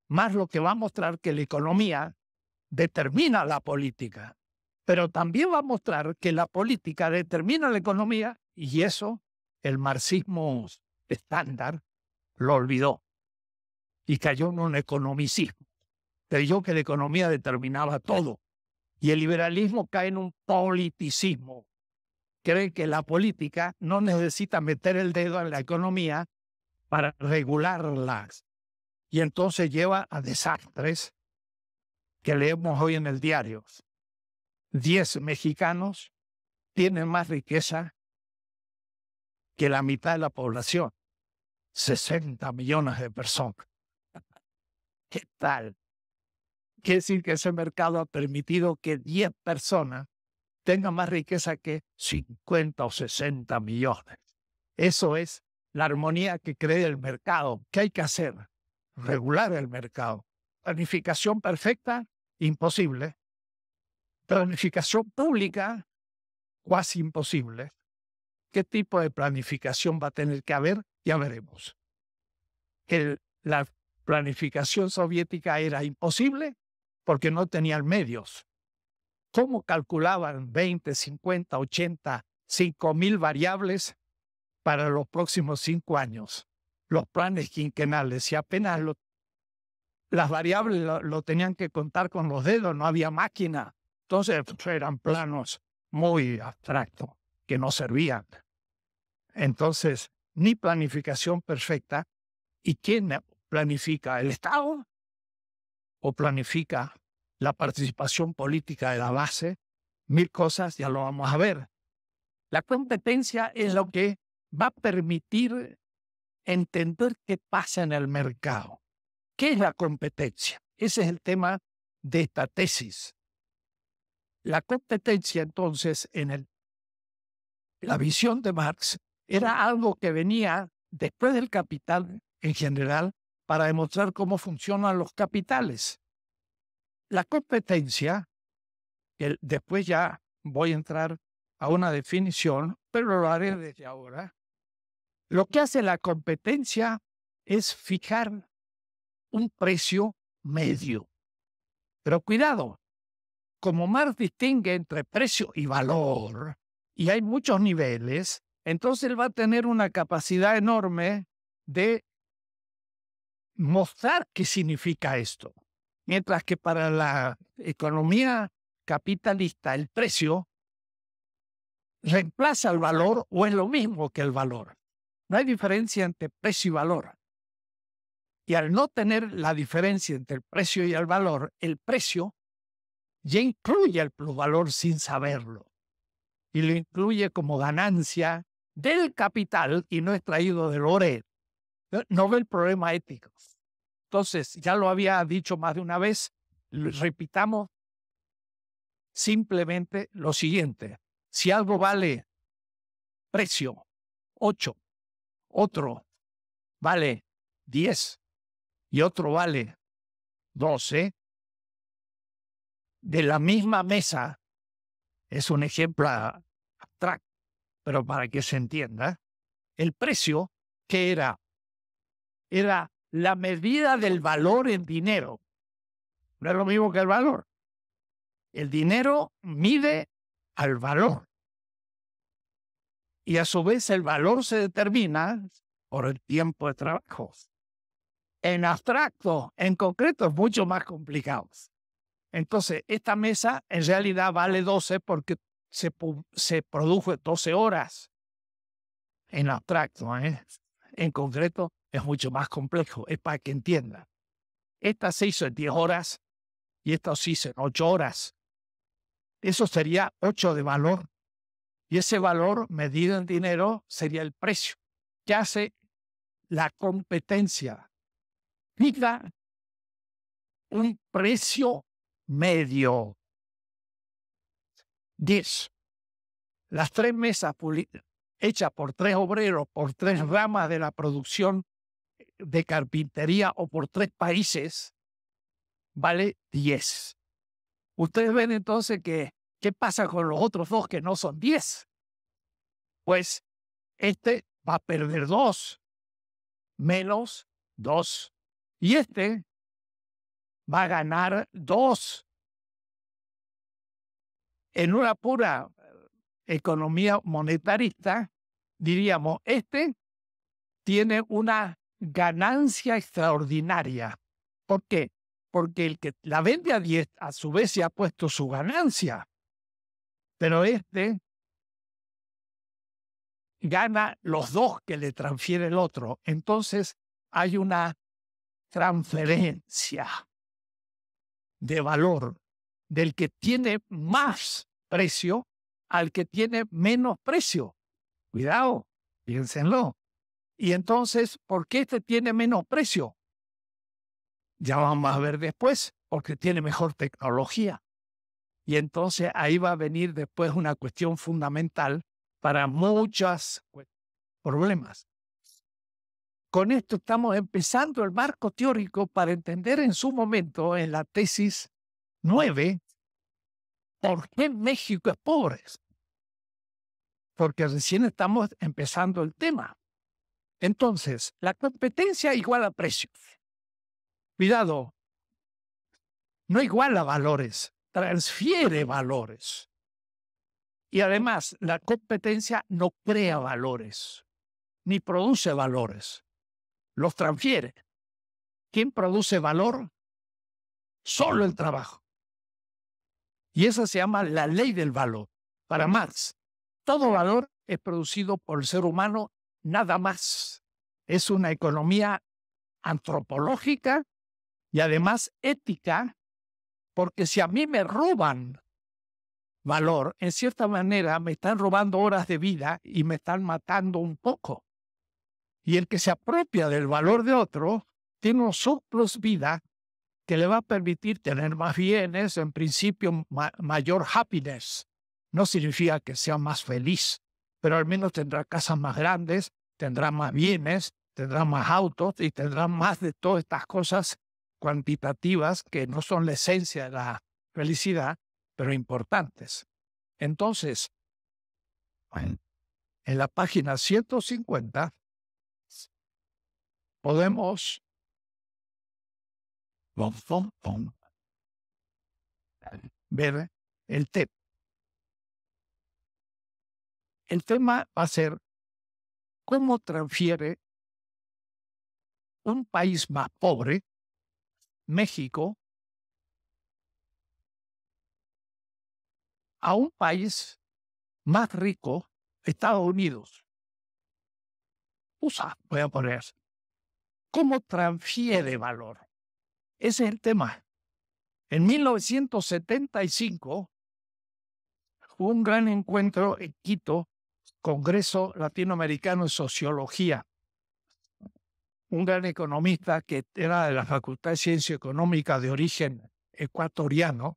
Más lo que va a mostrar que la economía determina la política, pero también va a mostrar que la política determina la economía y eso el marxismo estándar lo olvidó y cayó en un economicismo. Creyó que la economía determinaba todo y el liberalismo cae en un politicismo. Cree que la política no necesita meter el dedo en la economía para regularlas y entonces lleva a desastres que leemos hoy en el diario, diez mexicanos tienen más riqueza que la mitad de la población, 60 millones de personas. ¿Qué tal? Quiere decir que ese mercado ha permitido que 10 personas tengan más riqueza que 50 o 60 millones. Eso es la armonía que cree el mercado. ¿Qué hay que hacer? Regular el mercado. Planificación perfecta, imposible. Planificación pública, casi imposible. ¿Qué tipo de planificación va a tener que haber? Ya veremos. la planificación soviética era imposible porque no tenían medios. ¿Cómo calculaban 20, 50, 80, 5 mil variables para los próximos cinco años? Los planes quinquenales, si apenas lo las variables lo, tenían que contar con los dedos, no había máquina. Entonces pues, eran planos muy abstractos que no servían. Entonces, ni planificación perfecta. ¿Y quién planifica? ¿El Estado? ¿O planifica la participación política de la base? Mil cosas, ya lo vamos a ver. La competencia es lo que va a permitir entender qué pasa en el mercado ¿Qué es la competencia? Ese es el tema de esta tesis. La competencia entonces en el, la visión de Marx era algo que venía después del capital en general para demostrar cómo funcionan los capitales. La competencia, que después ya voy a entrar a una definición, pero lo haré desde ahora, lo que hace la competencia es fijar un precio medio. Pero cuidado, como Marx distingue entre precio y valor, y hay muchos niveles, entonces él va a tener una capacidad enorme de mostrar qué significa esto. Mientras que para la economía capitalista el precio reemplaza el valor o es lo mismo que el valor. No hay diferencia entre precio y valor. Y al no tener la diferencia entre el precio y el valor, el precio ya incluye el plusvalor sin saberlo. Y lo incluye como ganancia del capital y no extraído del ORE. No ve el problema ético. Entonces, ya lo había dicho más de una vez, repitamos simplemente lo siguiente. Si algo vale precio 8, otro vale 10 y otro vale 12, de la misma mesa, es un ejemplo abstracto, pero para que se entienda, el precio que era, era la medida del valor en dinero. No es lo mismo que el valor. El dinero mide al valor. Y a su vez el valor se determina por el tiempo de trabajo en abstracto, en concreto, es mucho más complicado. Entonces, esta mesa en realidad vale 12 porque se, produjo 12 horas en abstracto. ¿eh? En concreto, es mucho más complejo, es para que entiendan. Esta se hizo en 10 horas y esta se hizo en 8 horas. Eso sería 8 de valor. Y ese valor medido en dinero sería el precio Ya hace la competencia un precio medio. 10. Las tres mesas hechas por tres obreros, por tres ramas de la producción de carpintería o por tres países, vale 10. Ustedes ven entonces que, ¿qué pasa con los otros dos que no son 10? Pues este va a perder dos menos dos y este va a ganar dos. En una pura eh, economía monetarista, diríamos, este tiene una ganancia extraordinaria. ¿Por qué? Porque el que la vende a diez, a su vez se ha puesto su ganancia. Pero este gana los dos que le transfiere el otro. Entonces hay una transferencia de valor del que tiene más precio al que tiene menos precio. Cuidado, piénsenlo. Y entonces, ¿por qué este tiene menos precio? Ya vamos a ver después, porque tiene mejor tecnología. Y entonces ahí va a venir después una cuestión fundamental para muchos problemas. Con esto estamos empezando el marco teórico para entender en su momento, en la tesis 9, por qué México es pobre. Porque recién estamos empezando el tema. Entonces, la competencia iguala a precios. Cuidado, no iguala valores, transfiere valores. Y además, la competencia no crea valores, ni produce valores los transfiere. ¿Quién produce valor? Solo el trabajo. Y esa se llama la ley del valor. Para Marx, todo valor es producido por el ser humano, nada más. Es una economía antropológica y además ética, porque si a mí me roban valor, en cierta manera me están robando horas de vida y me están matando un poco. Y el que se apropia del valor de otro tiene un surplus vida que le va a permitir tener más bienes, en principio mayor happiness. No significa que sea más feliz, pero al menos tendrá casas más grandes, tendrá más bienes, tendrá más autos y tendrá más de todas estas cosas cuantitativas que no son la esencia de la felicidad, pero importantes. Entonces, en la página 150 podemos ver el tema. El tema va a ser cómo transfiere un país más pobre, México, a un país más rico, Estados Unidos. USA, voy a poner ¿Cómo transfiere valor? Ese es el tema. En 1975 hubo un gran encuentro en Quito, Congreso Latinoamericano de Sociología. Un gran economista que era de la Facultad de Ciencia Económica de origen ecuatoriano,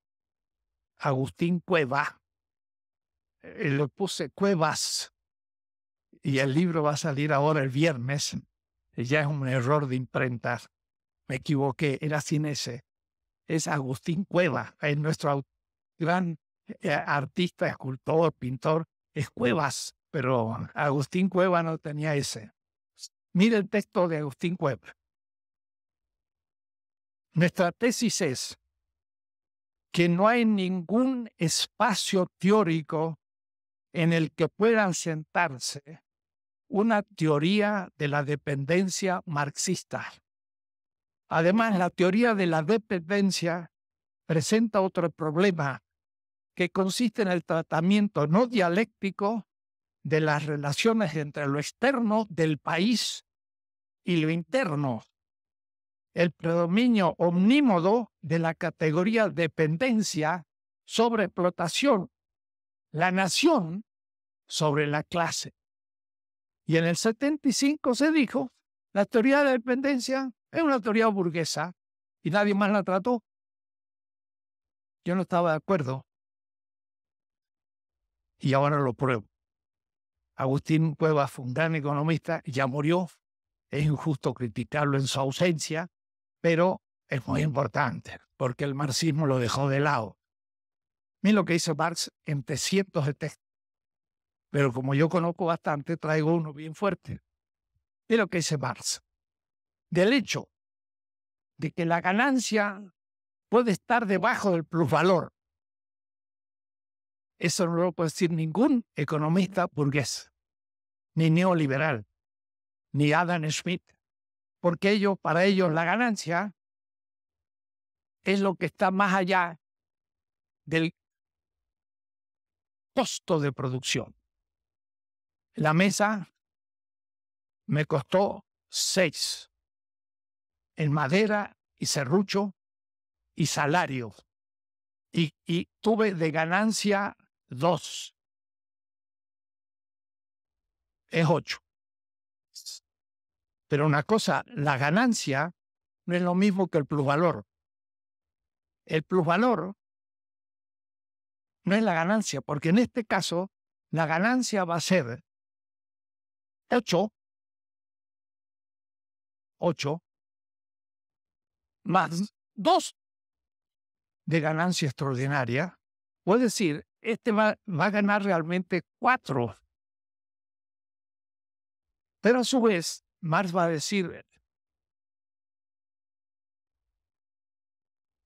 Agustín Cueva. Eh, le puse Cuevas y el libro va a salir ahora el viernes ya es un error de imprenta, me equivoqué, era sin ese. Es Agustín Cueva, es nuestro gran eh, artista, escultor, pintor, es Cuevas, pero ah. Agustín Cueva no tenía ese. Mire el texto de Agustín Cueva. Nuestra tesis es que no hay ningún espacio teórico en el que puedan sentarse una teoría de la dependencia marxista. Además, la teoría de la dependencia presenta otro problema que consiste en el tratamiento no dialéctico de las relaciones entre lo externo del país y lo interno, el predominio omnímodo de la categoría dependencia sobre explotación, la nación sobre la clase. Y en el 75 se dijo, la teoría de la dependencia es una teoría burguesa y nadie más la trató. Yo no estaba de acuerdo. Y ahora lo pruebo. Agustín Cuevas fue un gran economista, ya murió. Es injusto criticarlo en su ausencia, pero es muy importante porque el marxismo lo dejó de lado. Miren lo que hizo Marx entre cientos de textos pero como yo conozco bastante, traigo uno bien fuerte. De lo que dice Marx. Del hecho de que la ganancia puede estar debajo del plusvalor. Eso no lo puede decir ningún economista burgués, ni neoliberal, ni Adam Smith, porque ellos, para ellos la ganancia es lo que está más allá del costo de producción. La mesa me costó seis, en madera y serrucho y salario. Y, y tuve de ganancia dos. Es ocho. Pero una cosa, la ganancia no es lo mismo que el plusvalor. El plusvalor no es la ganancia, porque en este caso la ganancia va a ser 8, 8, más 2 de ganancia extraordinaria, puede decir, este va, a ganar realmente 4. Pero a su vez, Marx va a decir,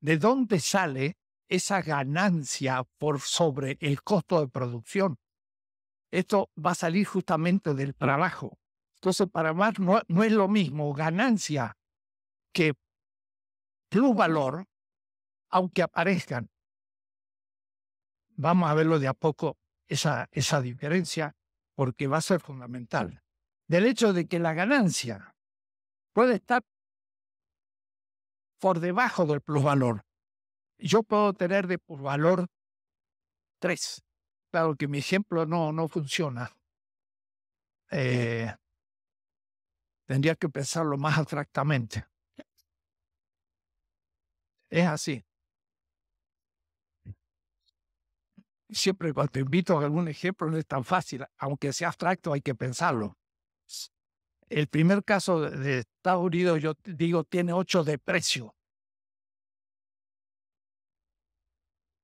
¿de dónde sale esa ganancia por sobre el costo de producción? esto va a salir justamente del trabajo. Entonces, para más no, es lo mismo ganancia que plusvalor, valor, aunque aparezcan. Vamos a verlo de a poco, esa, esa diferencia, porque va a ser fundamental. Del hecho de que la ganancia puede estar por debajo del plusvalor. Yo puedo tener de plusvalor 3 claro que mi ejemplo no, no funciona. Eh, tendría que pensarlo más abstractamente. Es así. Siempre cuando te invito a algún ejemplo no es tan fácil, aunque sea abstracto hay que pensarlo. El primer caso de Estados Unidos, yo digo, tiene ocho de precio.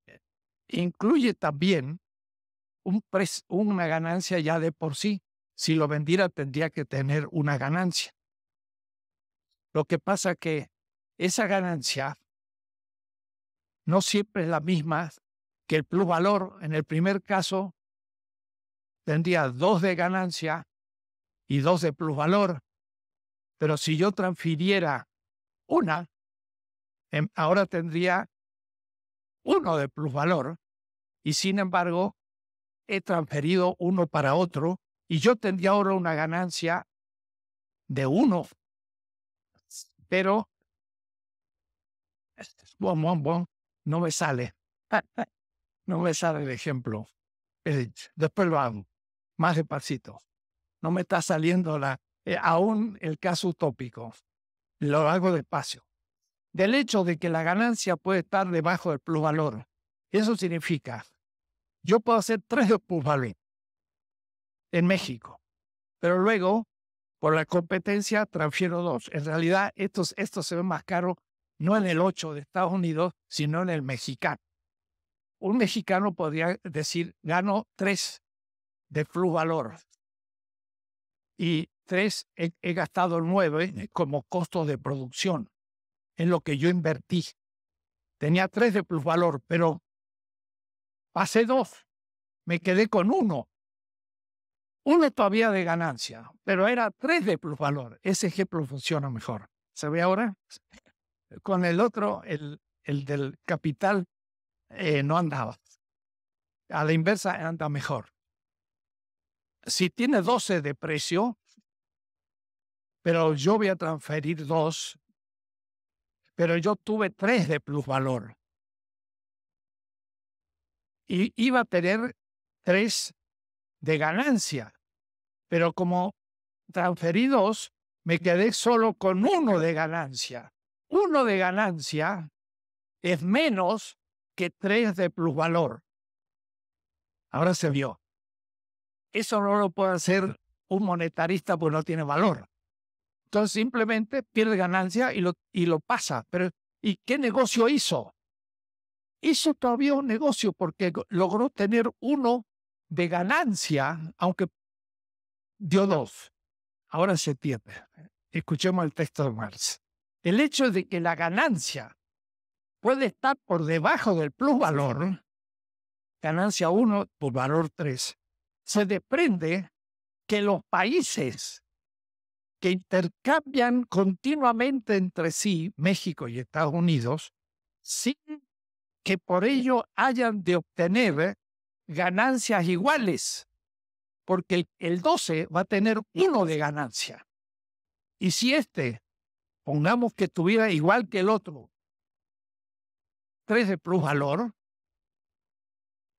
Eh, incluye también una ganancia ya de por sí. Si lo vendiera tendría que tener una ganancia. Lo que pasa que esa ganancia no siempre es la misma que el plusvalor. En el primer caso tendría dos de ganancia y dos de plusvalor. Pero si yo transfiriera una, em, ahora tendría uno de plusvalor y sin embargo he transferido uno para otro y yo tendría ahora una ganancia de uno. Pero este, no me sale. No me sale el ejemplo. Después lo hago más despacito. No me está saliendo la, eh, aún el caso utópico. Lo hago despacio. Del hecho de que la ganancia puede estar debajo del plusvalor. Eso significa yo puedo hacer tres valor en México, pero luego, por la competencia, transfiero dos. En realidad, estos se ven más caro no en el 8 de Estados Unidos, sino en el mexicano. Un mexicano podría decir, gano tres de plusvalor valor y tres, he, gastado nueve eh, como costo de producción en lo que yo invertí. Tenía tres de plusvalor, pero Pasé dos, me quedé con uno. Uno todavía de ganancia, pero era tres de plusvalor. Ese ejemplo funciona mejor. ¿Se ve ahora? Con el otro, el, del capital, eh, no andaba. A la inversa anda mejor. Si tiene 12 de precio, pero yo voy a transferir dos, pero yo tuve tres de plusvalor y iba a tener tres de ganancia. Pero como transferí dos, me quedé solo con uno de ganancia. Uno de ganancia es menos que tres de plusvalor. Ahora se vio. Eso no lo puede hacer un monetarista porque no tiene valor. Entonces simplemente pierde ganancia y lo, y lo pasa. Pero ¿y qué negocio hizo? Eso todavía un negocio porque logró tener uno de ganancia, aunque dio dos. Ahora se entiende. Escuchemos el texto de Marx. El hecho de que la ganancia puede estar por debajo del plusvalor, ganancia uno, por valor tres, se desprende que los países que intercambian continuamente entre sí, México y Estados Unidos, sin que por ello hayan de obtener ganancias iguales, porque el, 12 va a tener uno de ganancia. Y si este, pongamos que tuviera igual que el otro, 3 de plus valor,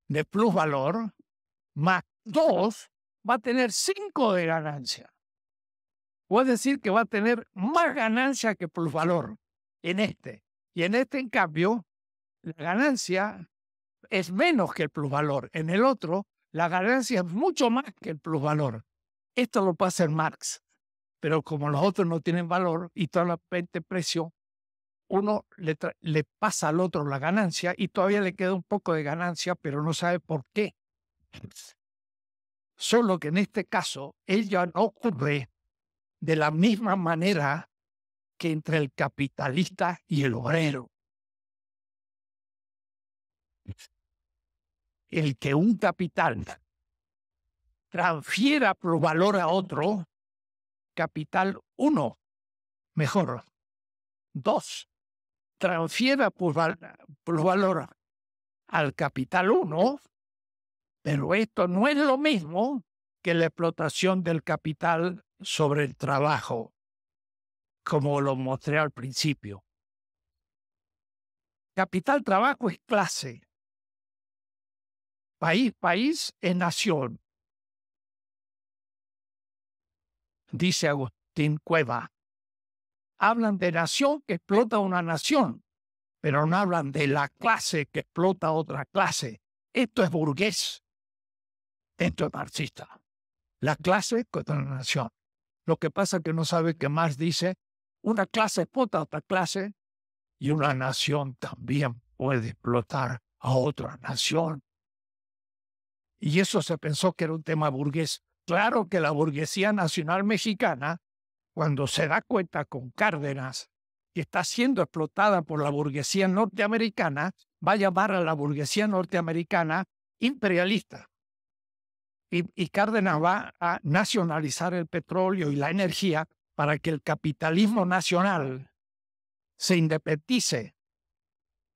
de plus valor, más 2, va a tener 5 de ganancia. Puede decir que va a tener más ganancia que plusvalor en este. Y en este, en cambio, la ganancia es menos que el plusvalor. En el otro, la ganancia es mucho más que el plusvalor. Esto lo puede hacer Marx, pero como los otros no tienen valor y solamente precio, uno le, le pasa al otro la ganancia y todavía le queda un poco de ganancia, pero no sabe por qué. Solo que en este caso, ella no ocurre de la misma manera que entre el capitalista y el obrero. el que un capital transfiera por valor a otro, capital uno, mejor. Dos, transfiera por, valor al capital uno, pero esto no es lo mismo que la explotación del capital sobre el trabajo, como lo mostré al principio. Capital-trabajo es clase, país, país es nación. Dice Agustín Cueva. Hablan de nación que explota una nación, pero no hablan de la clase que explota a otra clase. Esto es burgués. Esto es marxista. La clase contra la nación. Lo que pasa es que no sabe qué más dice, una clase explota a otra clase y una nación también puede explotar a otra nación y eso se pensó que era un tema burgués. Claro que la burguesía nacional mexicana, cuando se da cuenta con Cárdenas que está siendo explotada por la burguesía norteamericana, va a llamar a la burguesía norteamericana imperialista. Y, Cárdenas va a nacionalizar el petróleo y la energía para que el capitalismo nacional se independice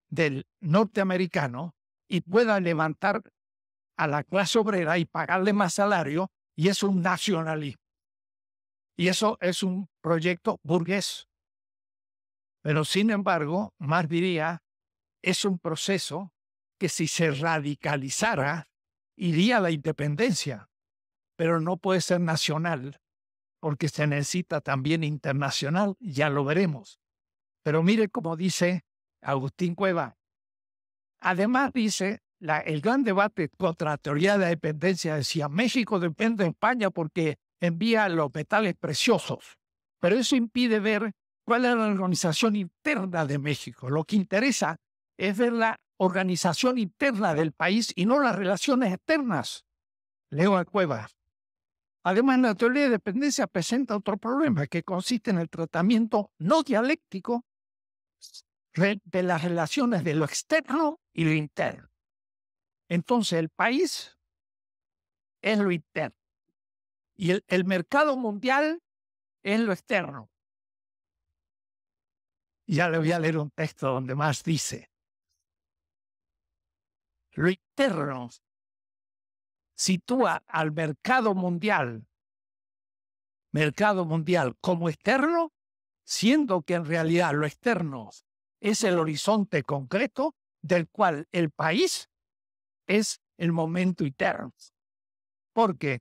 del norteamericano y pueda levantar a la clase obrera y pagarle más salario, y es un nacionalismo. Y eso es un proyecto burgués. Pero sin embargo, más diría, es un proceso que si se radicalizara, iría a la independencia, pero no puede ser nacional, porque se necesita también internacional, ya lo veremos. Pero mire como dice Agustín Cueva. Además dice, el gran debate contra la teoría de dependencia decía, México depende de España porque envía los metales preciosos, pero eso impide ver cuál es la organización interna de México. Lo que interesa es ver la organización interna del país y no las relaciones externas. Leo a Cueva. Además, la teoría de dependencia presenta otro problema que consiste en el tratamiento no dialéctico de las relaciones de lo externo y lo interno. Entonces, el país es lo interno y el, mercado mundial es lo externo. Ya le voy a leer un texto donde más dice, lo interno sitúa al mercado mundial, mercado mundial como externo, siendo que en realidad lo externo es el horizonte concreto del cual el país es el momento eterno. Porque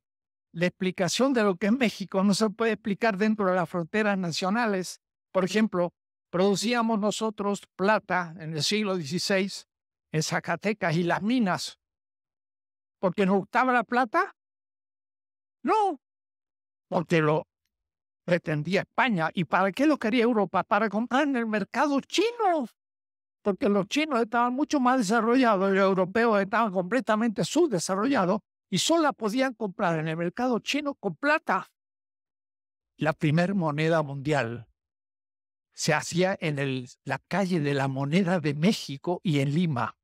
la explicación de lo que es México no se puede explicar dentro de las fronteras nacionales. Por ejemplo, producíamos nosotros plata en el siglo XVI en Zacatecas y las minas. ¿Porque nos gustaba la plata? No, porque lo pretendía España. ¿Y para qué lo quería Europa? Para comprar en el mercado chino porque los chinos estaban mucho más desarrollados, los europeos estaban completamente subdesarrollados y solo podían comprar en el mercado chino con plata. La primera moneda mundial se hacía en la calle de la moneda de México y en Lima.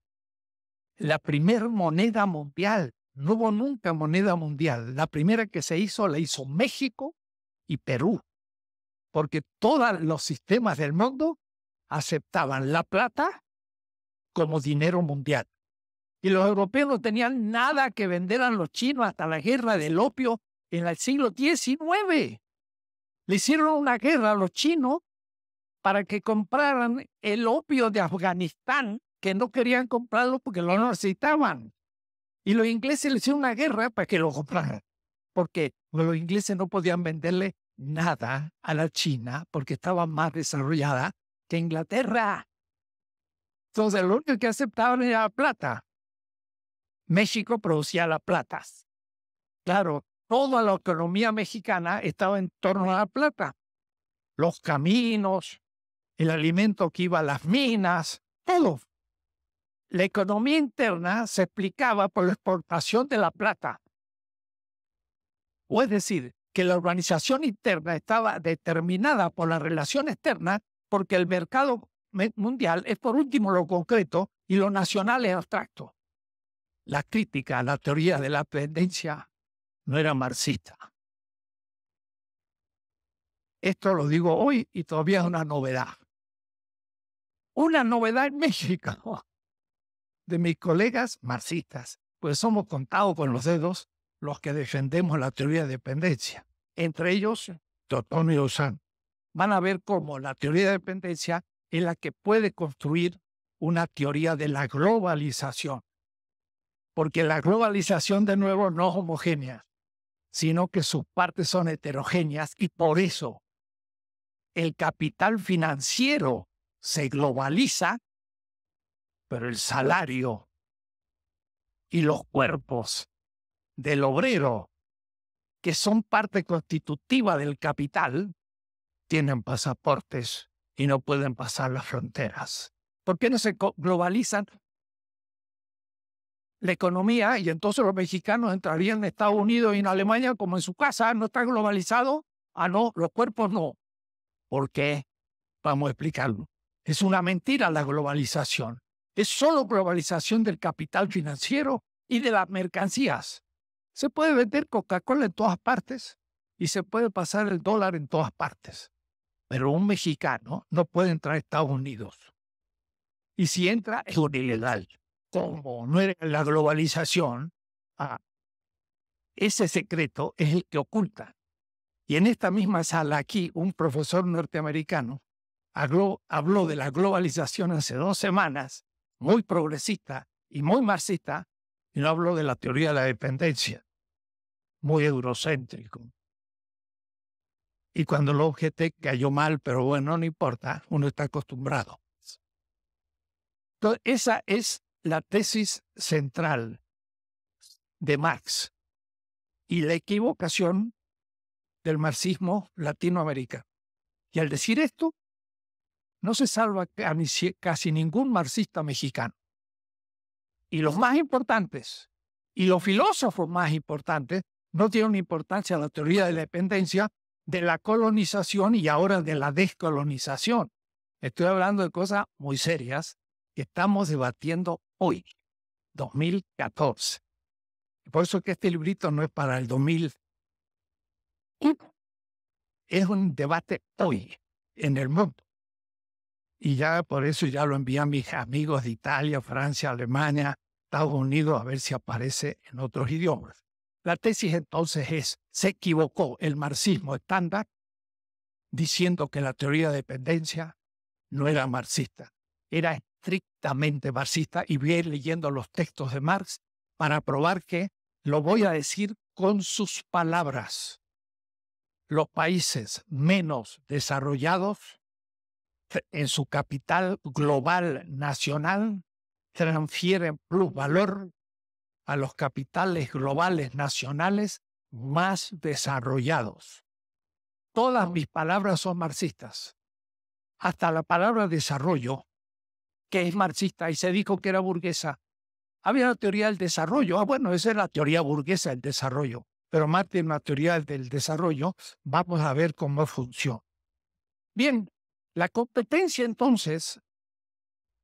La primera moneda mundial, no hubo nunca moneda mundial. La primera que se hizo la hizo México y Perú, porque todos los sistemas del mundo aceptaban la plata como dinero mundial. Y los europeos no tenían nada que vender a los chinos hasta la guerra del opio en el siglo XIX. Le hicieron una guerra a los chinos para que compraran el opio de Afganistán, que no querían comprarlo porque lo necesitaban. Y los ingleses le hicieron una guerra para que lo compraran, porque los ingleses no podían venderle nada a la China porque estaba más desarrollada Inglaterra. Entonces, lo único que aceptaban era la plata. México producía las platas. Claro, toda la economía mexicana estaba en torno a la plata. Los caminos, el alimento que iba a las minas, todo. La economía interna se explicaba por la exportación de la plata. O es decir, que la organización interna estaba determinada por la relación externa porque el mercado mundial es por último lo concreto y lo nacional es abstracto. La crítica a la teoría de la dependencia no era marxista. Esto lo digo hoy y todavía es una novedad. Una novedad en México (laughs) de mis colegas marxistas, pues somos contados con los dedos los que defendemos la teoría de dependencia, entre ellos Totonio Usán van a ver cómo la teoría de dependencia es la que puede construir una teoría de la globalización. Porque la globalización, de nuevo, no es homogénea, sino que sus partes son heterogéneas y por eso el capital financiero se globaliza, pero el salario y los cuerpos del obrero, que son parte constitutiva del capital, tienen pasaportes y no pueden pasar las fronteras? ¿Por qué no se globalizan la economía y entonces los mexicanos entrarían en Estados Unidos y en Alemania como en su casa? ¿No está globalizado? Ah, no, los cuerpos no. ¿Por qué? Vamos a explicarlo. Es una mentira la globalización. Es solo globalización del capital financiero y de las mercancías. Se puede vender Coca-Cola en todas partes y se puede pasar el dólar en todas partes. Pero un mexicano no puede entrar a Estados Unidos. Y si entra, es un ilegal. Como no era la globalización, ah, ese secreto es el que oculta. Y en esta misma sala, aquí, un profesor norteamericano habló de la globalización hace dos semanas, muy progresista y muy marxista, y no habló de la teoría de la dependencia, muy eurocéntrico. Y cuando lo objeté cayó mal, pero bueno, no importa, uno está acostumbrado. esa es la tesis central de Marx y la equivocación del marxismo latinoamericano. Y al decir esto, no se salva casi ningún marxista mexicano. Y los más importantes y los filósofos más importantes no tienen importancia a la teoría de la dependencia de la colonización y ahora de la descolonización. Estoy hablando de cosas muy serias que estamos debatiendo hoy, 2014. Por eso que este librito no es para el 2000. Es un debate hoy en el mundo. Y ya por eso ya lo envían mis amigos de Italia, Francia, Alemania, Estados Unidos, a ver si aparece en otros idiomas. La tesis entonces es, se equivocó el marxismo estándar diciendo que la teoría de dependencia no era marxista, era estrictamente marxista y voy leyendo los textos de Marx para probar que lo voy a decir con sus palabras. Los países menos desarrollados en su capital global nacional transfieren plusvalor a los capitales globales nacionales más desarrollados. Todas mis palabras son marxistas. Hasta la palabra desarrollo, que es marxista y se dijo que era burguesa. Había la teoría del desarrollo. Ah, bueno, esa es la teoría burguesa del desarrollo. Pero más de una teoría del desarrollo, vamos a ver cómo funciona. Bien, la competencia entonces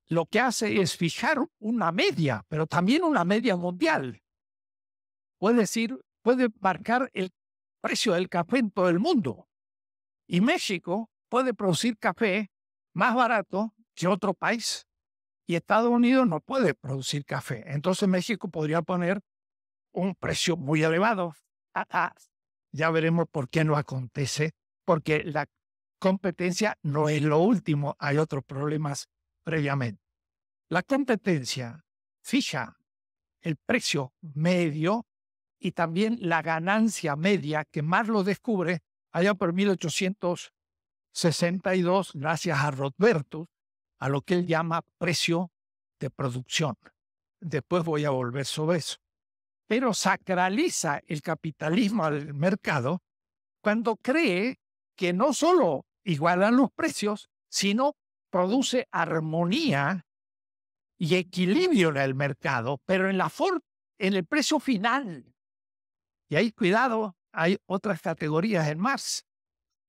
lo que hace es fijar una media, pero también una media mundial. Puede decir, puede marcar el precio del café en todo el mundo. Y México puede producir café más barato que otro país. Y Estados Unidos no puede producir café. Entonces México podría poner un precio muy elevado. Ya veremos por qué no acontece, porque la competencia no es lo último. Hay otros problemas previamente. La competencia fija el precio medio y también la ganancia media que más lo descubre allá por 1862 gracias a Rodbertus, a lo que él llama precio de producción. Después voy a volver sobre eso. Pero sacraliza el capitalismo al mercado cuando cree que no solo igualan los precios, sino produce armonía y equilibrio en el mercado, pero en, la en el precio final. Y ahí, cuidado, hay otras categorías en más,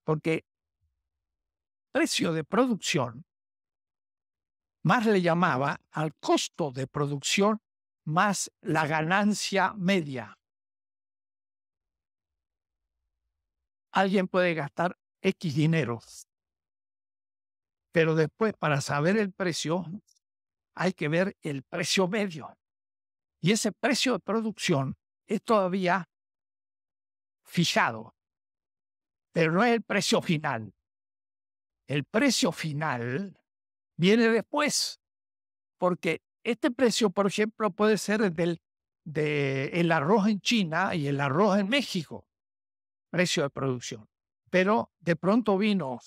porque precio de producción, más le llamaba al costo de producción más la ganancia media. Alguien puede gastar X dinero pero después, para saber el precio, hay que ver el precio medio. Y ese precio de producción es todavía fijado, pero no es el precio final. El precio final viene después, porque este precio, por ejemplo, puede ser del de el arroz en China y el arroz en México, precio de producción. Pero de pronto vino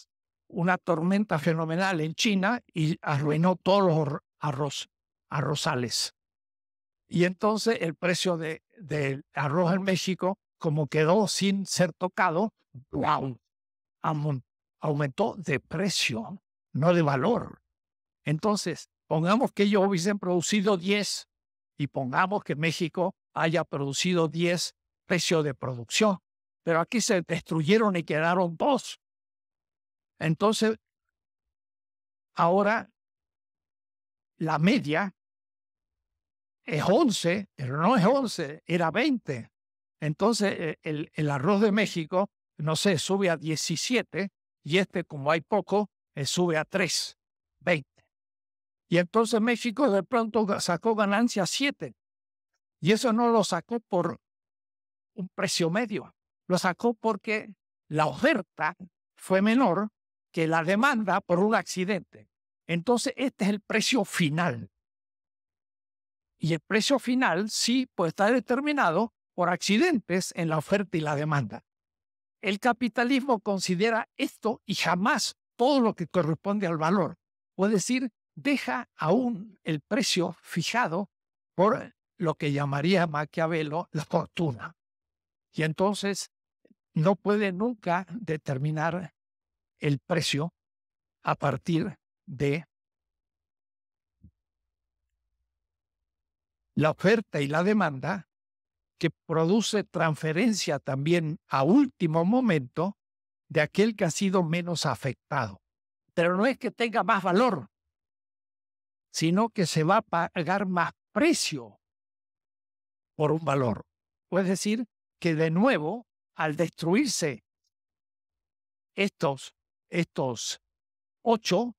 una tormenta fenomenal en China y arruinó todos los arrozales. Y entonces el precio del arroz en México, como quedó sin ser tocado, wow, aumentó de precio, no de valor. Entonces, pongamos que ellos hubiesen producido 10 y pongamos que México haya producido 10 precios de producción, pero aquí se destruyeron y quedaron dos. Entonces, ahora la media es 11, pero no es 11, era 20. Entonces, eh, el, arroz de México, no sé, sube a 17 y este, como hay poco, eh, sube a 3, 20. Y entonces México de pronto sacó ganancia 7. Y eso no lo sacó por un precio medio, lo sacó porque la oferta fue menor que la demanda por un accidente. Entonces, este es el precio final. Y el precio final sí puede estar determinado por accidentes en la oferta y la demanda. El capitalismo considera esto y jamás todo lo que corresponde al valor. Puede decir, deja aún el precio fijado por lo que llamaría Maquiavelo la fortuna. Y entonces no puede nunca determinar el precio a partir de la oferta y la demanda, que produce transferencia también a último momento de aquel que ha sido menos afectado. Pero no es que tenga más valor, sino que se va a pagar más precio por un valor. Es decir, que de nuevo, al destruirse estos estos ocho,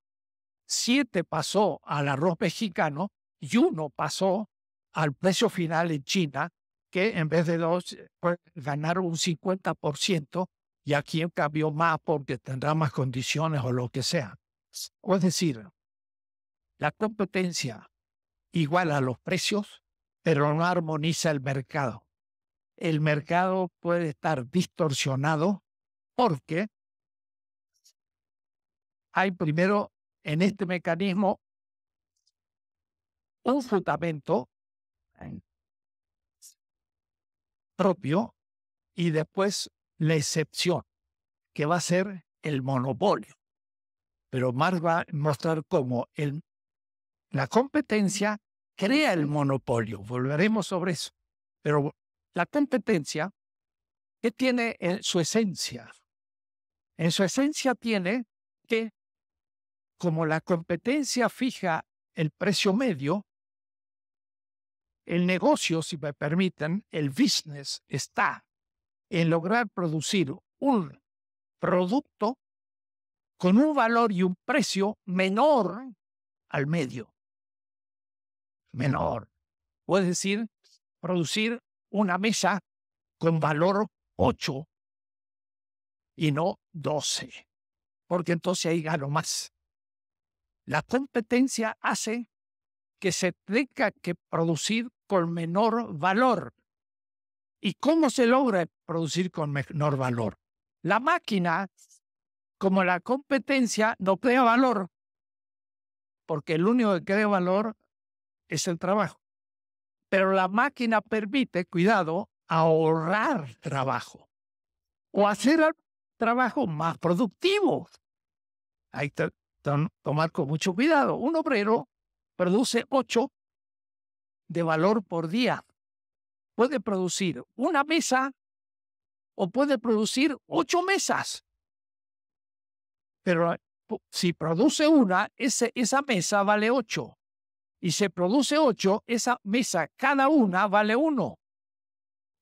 siete pasó al arroz mexicano y uno pasó al precio final en China, que en vez de dos eh, ganaron un 50% y aquí en cambio más porque tendrá más condiciones o lo que sea. es decir, la competencia iguala los precios, pero no armoniza el mercado. El mercado puede estar distorsionado porque hay primero en este mecanismo un fundamento propio y después la excepción, que va a ser el monopolio. Pero Marx va a mostrar cómo la competencia crea el monopolio. Volveremos sobre eso. Pero la competencia, ¿qué tiene en su esencia? En su esencia tiene que como la competencia fija el precio medio, el negocio, si me permiten, el business está en lograr producir un producto con un valor y un precio menor al medio. Menor. Puede decir, producir una mesa con valor 8 y no 12, porque entonces ahí gano más. La competencia hace que se tenga que producir con menor valor. ¿Y cómo se logra producir con menor valor? La máquina, como la competencia, no crea valor, porque el único que crea valor es el trabajo. Pero la máquina permite, cuidado, ahorrar trabajo o hacer el trabajo más productivo tomar con mucho cuidado. Un obrero produce ocho de valor por día. Puede producir una mesa o puede producir ocho mesas. Pero si produce una, esa mesa vale ocho. Y si produce ocho, esa mesa cada una vale uno.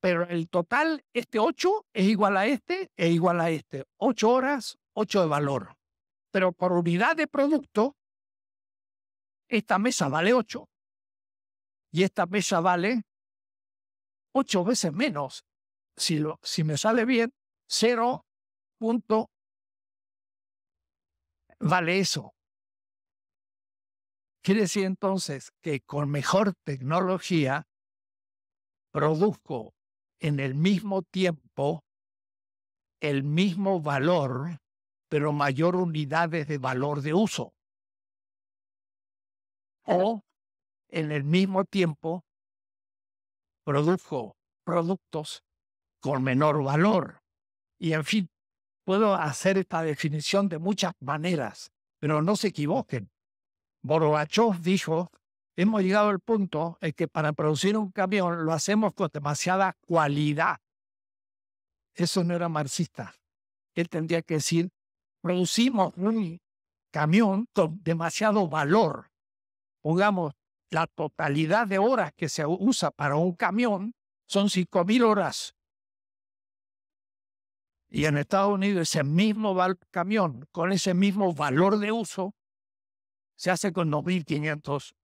Pero el total, este ocho es igual a este, es igual a este. Ocho horas, ocho de valor pero por unidad de producto, esta mesa vale 8 y esta mesa vale 8 veces menos. Si, si me sale bien, 0. Punto, vale eso. Quiere decir entonces que con mejor tecnología produzco en el mismo tiempo el mismo valor pero mayor unidades de valor de uso. O en el mismo tiempo produjo productos con menor valor. Y en fin, puedo hacer esta definición de muchas maneras, pero no se equivoquen. Borobachov dijo, hemos llegado al punto en que para producir un camión lo hacemos con demasiada cualidad. Eso no era marxista. Él tendría que decir, producimos un camión con demasiado valor. Pongamos, la totalidad de horas que se usa para un camión son 5.000 horas. Y en Estados Unidos ese mismo camión, con ese mismo valor de uso, se hace con 2.500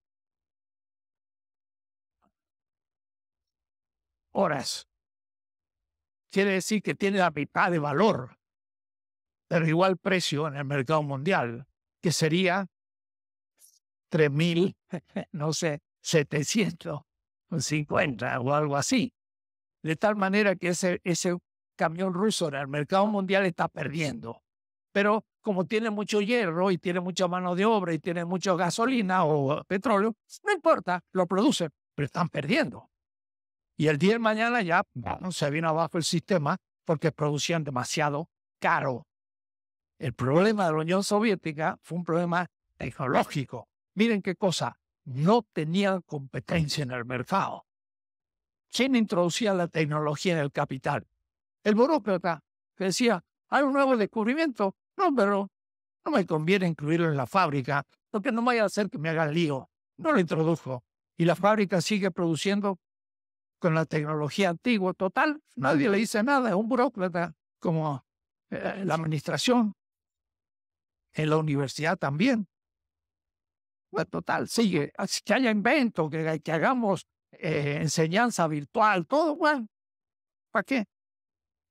horas. Quiere decir que tiene la mitad de valor pero igual precio en el mercado mundial, que sería 3.000, (laughs) no sé, o algo así. De tal manera que ese, ese camión ruso en el mercado mundial está perdiendo. Pero como tiene mucho hierro y tiene mucha mano de obra y tiene mucha gasolina o petróleo, no importa, lo producen, pero están perdiendo. Y el día de mañana ya se vino abajo el sistema porque producían demasiado caro el problema de la Unión Soviética fue un problema tecnológico. Miren qué cosa, no tenía competencia en el mercado. ¿Quién introducía la tecnología en el capital? El burócrata, que decía, hay un nuevo descubrimiento. No, pero no me conviene incluirlo en la fábrica, porque no vaya a hacer que me haga lío. No lo introdujo. Y la fábrica sigue produciendo con la tecnología antigua. Total, nadie le dice nada. Es un burócrata como eh, la administración en la universidad también. Pues total, sigue, ah, que haya invento, que, hagamos eh, enseñanza virtual, todo, bueno, ¿para qué?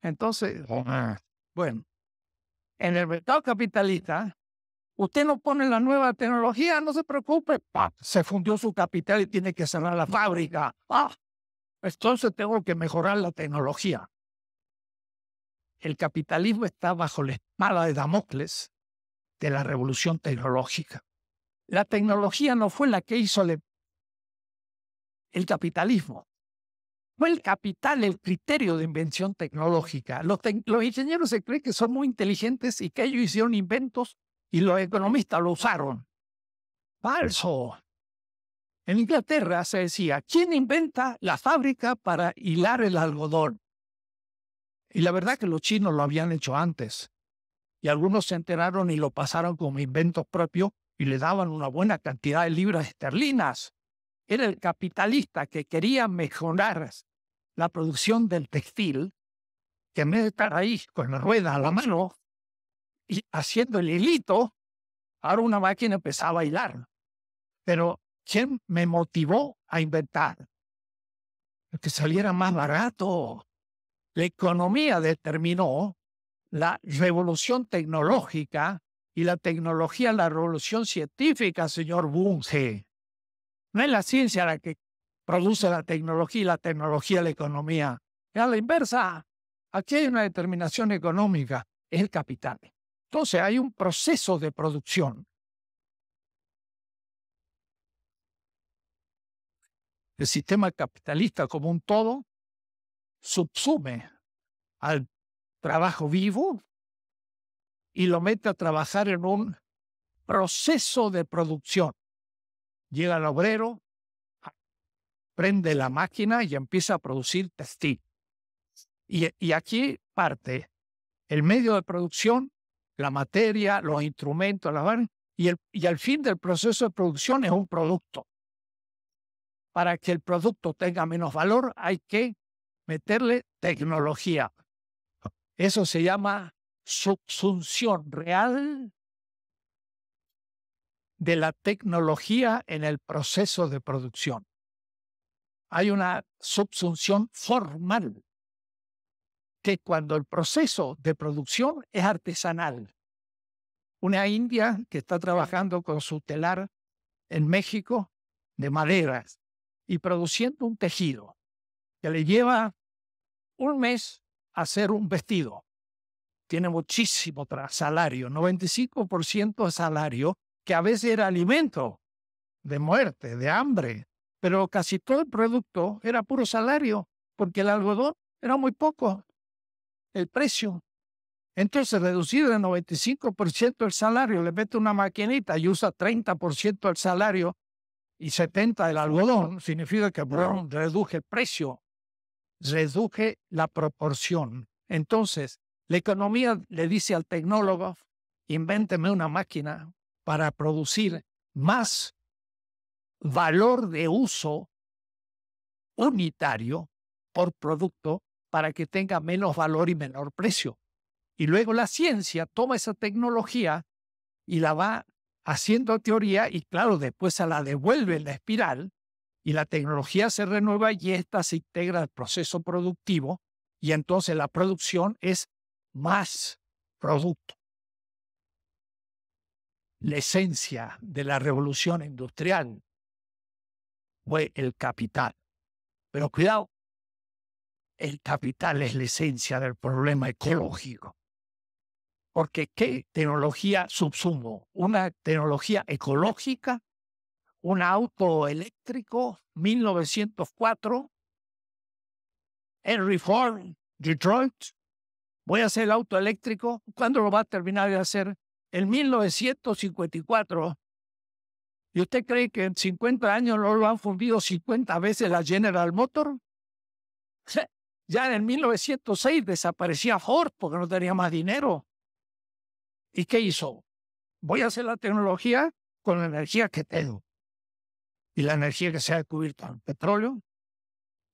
Entonces, ah, bueno, en el mercado capitalista, usted no pone la nueva tecnología, no se preocupe, se fundió su capital y tiene que cerrar la fábrica. ¡Ah! Entonces tengo que mejorar la tecnología. El capitalismo está bajo la espada de Damocles de la revolución tecnológica. La tecnología no fue la que hizo el, capitalismo. Fue el capital el criterio de invención tecnológica. Los, ingenieros se creen que son muy inteligentes y que ellos hicieron inventos y los economistas lo usaron. Falso. En Inglaterra se decía, ¿quién inventa la fábrica para hilar el algodón? Y la verdad que los chinos lo habían hecho antes algunos se enteraron y lo pasaron como inventos propios y le daban una buena cantidad de libras esterlinas. Era el capitalista que quería mejorar la producción del textil, que en vez de estar ahí con la rueda a la mano y haciendo el hilito, ahora una máquina empezaba a hilar. Pero ¿quién me motivó a inventar? El que saliera más barato. La economía determinó la revolución tecnológica y la tecnología, la revolución científica, señor Bunge. No es la ciencia la que produce la tecnología y la tecnología la economía. Es a la inversa. Aquí hay una determinación económica, es el capital. Entonces hay un proceso de producción. El sistema capitalista como un todo subsume al trabajo vivo y lo mete a trabajar en un proceso de producción. Llega el obrero, ah, prende la máquina y empieza a producir textil. Y, aquí parte el medio de producción, la materia, los instrumentos, la y, el, y al fin del proceso de producción es un producto. Para que el producto tenga menos valor hay que meterle tecnología, eso se llama subsunción real de la tecnología en el proceso de producción. Hay una subsunción formal, que cuando el proceso de producción es artesanal. Una india que está trabajando con su telar en México de maderas y produciendo un tejido que le lleva un mes hacer un vestido. Tiene muchísimo salario, 95% de salario, que a veces era alimento de muerte, de hambre, pero casi todo el producto era puro salario, porque el algodón era muy poco, el precio. Entonces, reducir el 95% el salario, le mete una maquinita y usa 30% el salario y 70% del algodón, significa que reduje reduce el precio reduje la proporción. Entonces, la economía le dice al tecnólogo, invénteme una máquina para producir más valor de uso unitario por producto para que tenga menos valor y menor precio. Y luego la ciencia toma esa tecnología y la va haciendo teoría y claro, después se la devuelve en la espiral y la tecnología se renueva y ésta se integra al proceso productivo y entonces la producción es más producto. La esencia de la revolución industrial fue el capital. Pero cuidado, el capital es la esencia del problema ecológico. Porque ¿qué tecnología subsumo? ¿Una tecnología ecológica un auto eléctrico 1904, Henry Ford, Detroit. Voy a hacer el auto eléctrico. ¿Cuándo lo va a terminar de hacer? En 1954. ¿Y usted cree que en 50 años no lo han fundido 50 veces la General Motor? (laughs) Ya en 1906 desaparecía Ford porque no tenía más dinero. ¿Y qué hizo? Voy a hacer la tecnología con la energía que tengo y la energía que se ha cubierto en petróleo,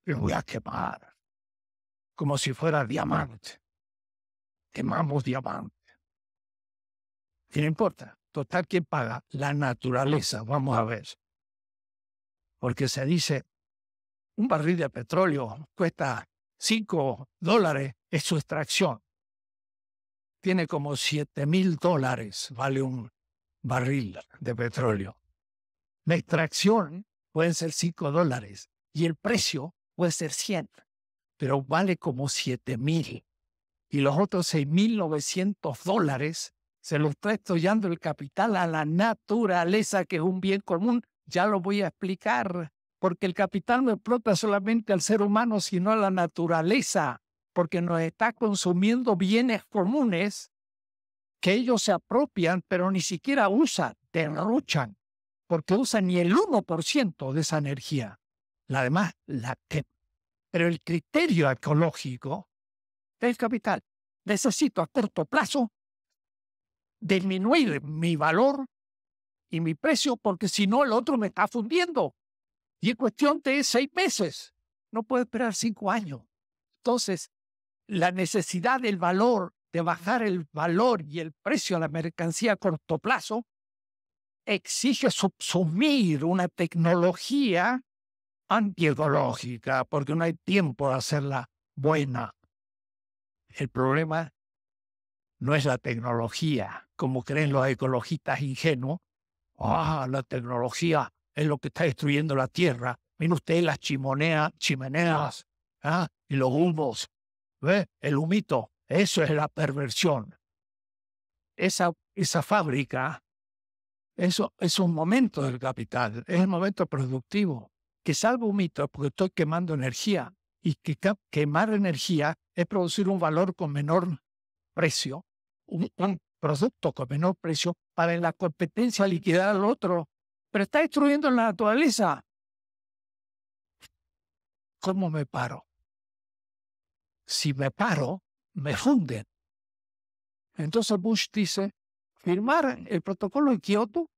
lo voy a quemar, como si fuera diamante. Quemamos diamante. Y no importa, total, ¿quién paga? La naturaleza, vamos a ver. Porque se dice, un barril de petróleo cuesta 5 dólares, en su extracción. Tiene como 7 mil dólares, vale un barril de petróleo. La extracción puede ser 5 dólares y el precio puede ser 100, pero vale como 7 mil. Y los otros mil novecientos dólares se los está estollando el capital a la naturaleza, que es un bien común. Ya lo voy a explicar, porque el capital no explota solamente al ser humano, sino a la naturaleza, porque nos está consumiendo bienes comunes que ellos se apropian, pero ni siquiera usan, derruchan porque usa ni el 1% de esa energía. La demás la quema. Pero el criterio ecológico del capital, necesito a corto plazo disminuir mi valor y mi precio porque si no el otro me está fundiendo. Y en cuestión de seis meses, no puedo esperar cinco años. Entonces, la necesidad del valor, de bajar el valor y el precio a la mercancía a corto plazo, exige subsumir una tecnología antiecológica, porque no hay tiempo de hacerla buena. El problema no es la tecnología, como creen los ecologistas ingenuos. Ah, la tecnología es lo que está destruyendo la tierra. Miren ustedes las chimonea, chimeneas ¿ah? y los humos. ¿Ve? El humito, eso es la perversión. Esa, esa fábrica eso es un momento del capital, es el momento productivo, que salvo un mito porque estoy quemando energía y que quemar energía es producir un valor con menor precio, un, un producto con menor precio para en la competencia liquidar al otro, pero está destruyendo la naturaleza. ¿Cómo me paro? Si me paro, me funden. Entonces Bush dice, firmar el protocolo de Kioto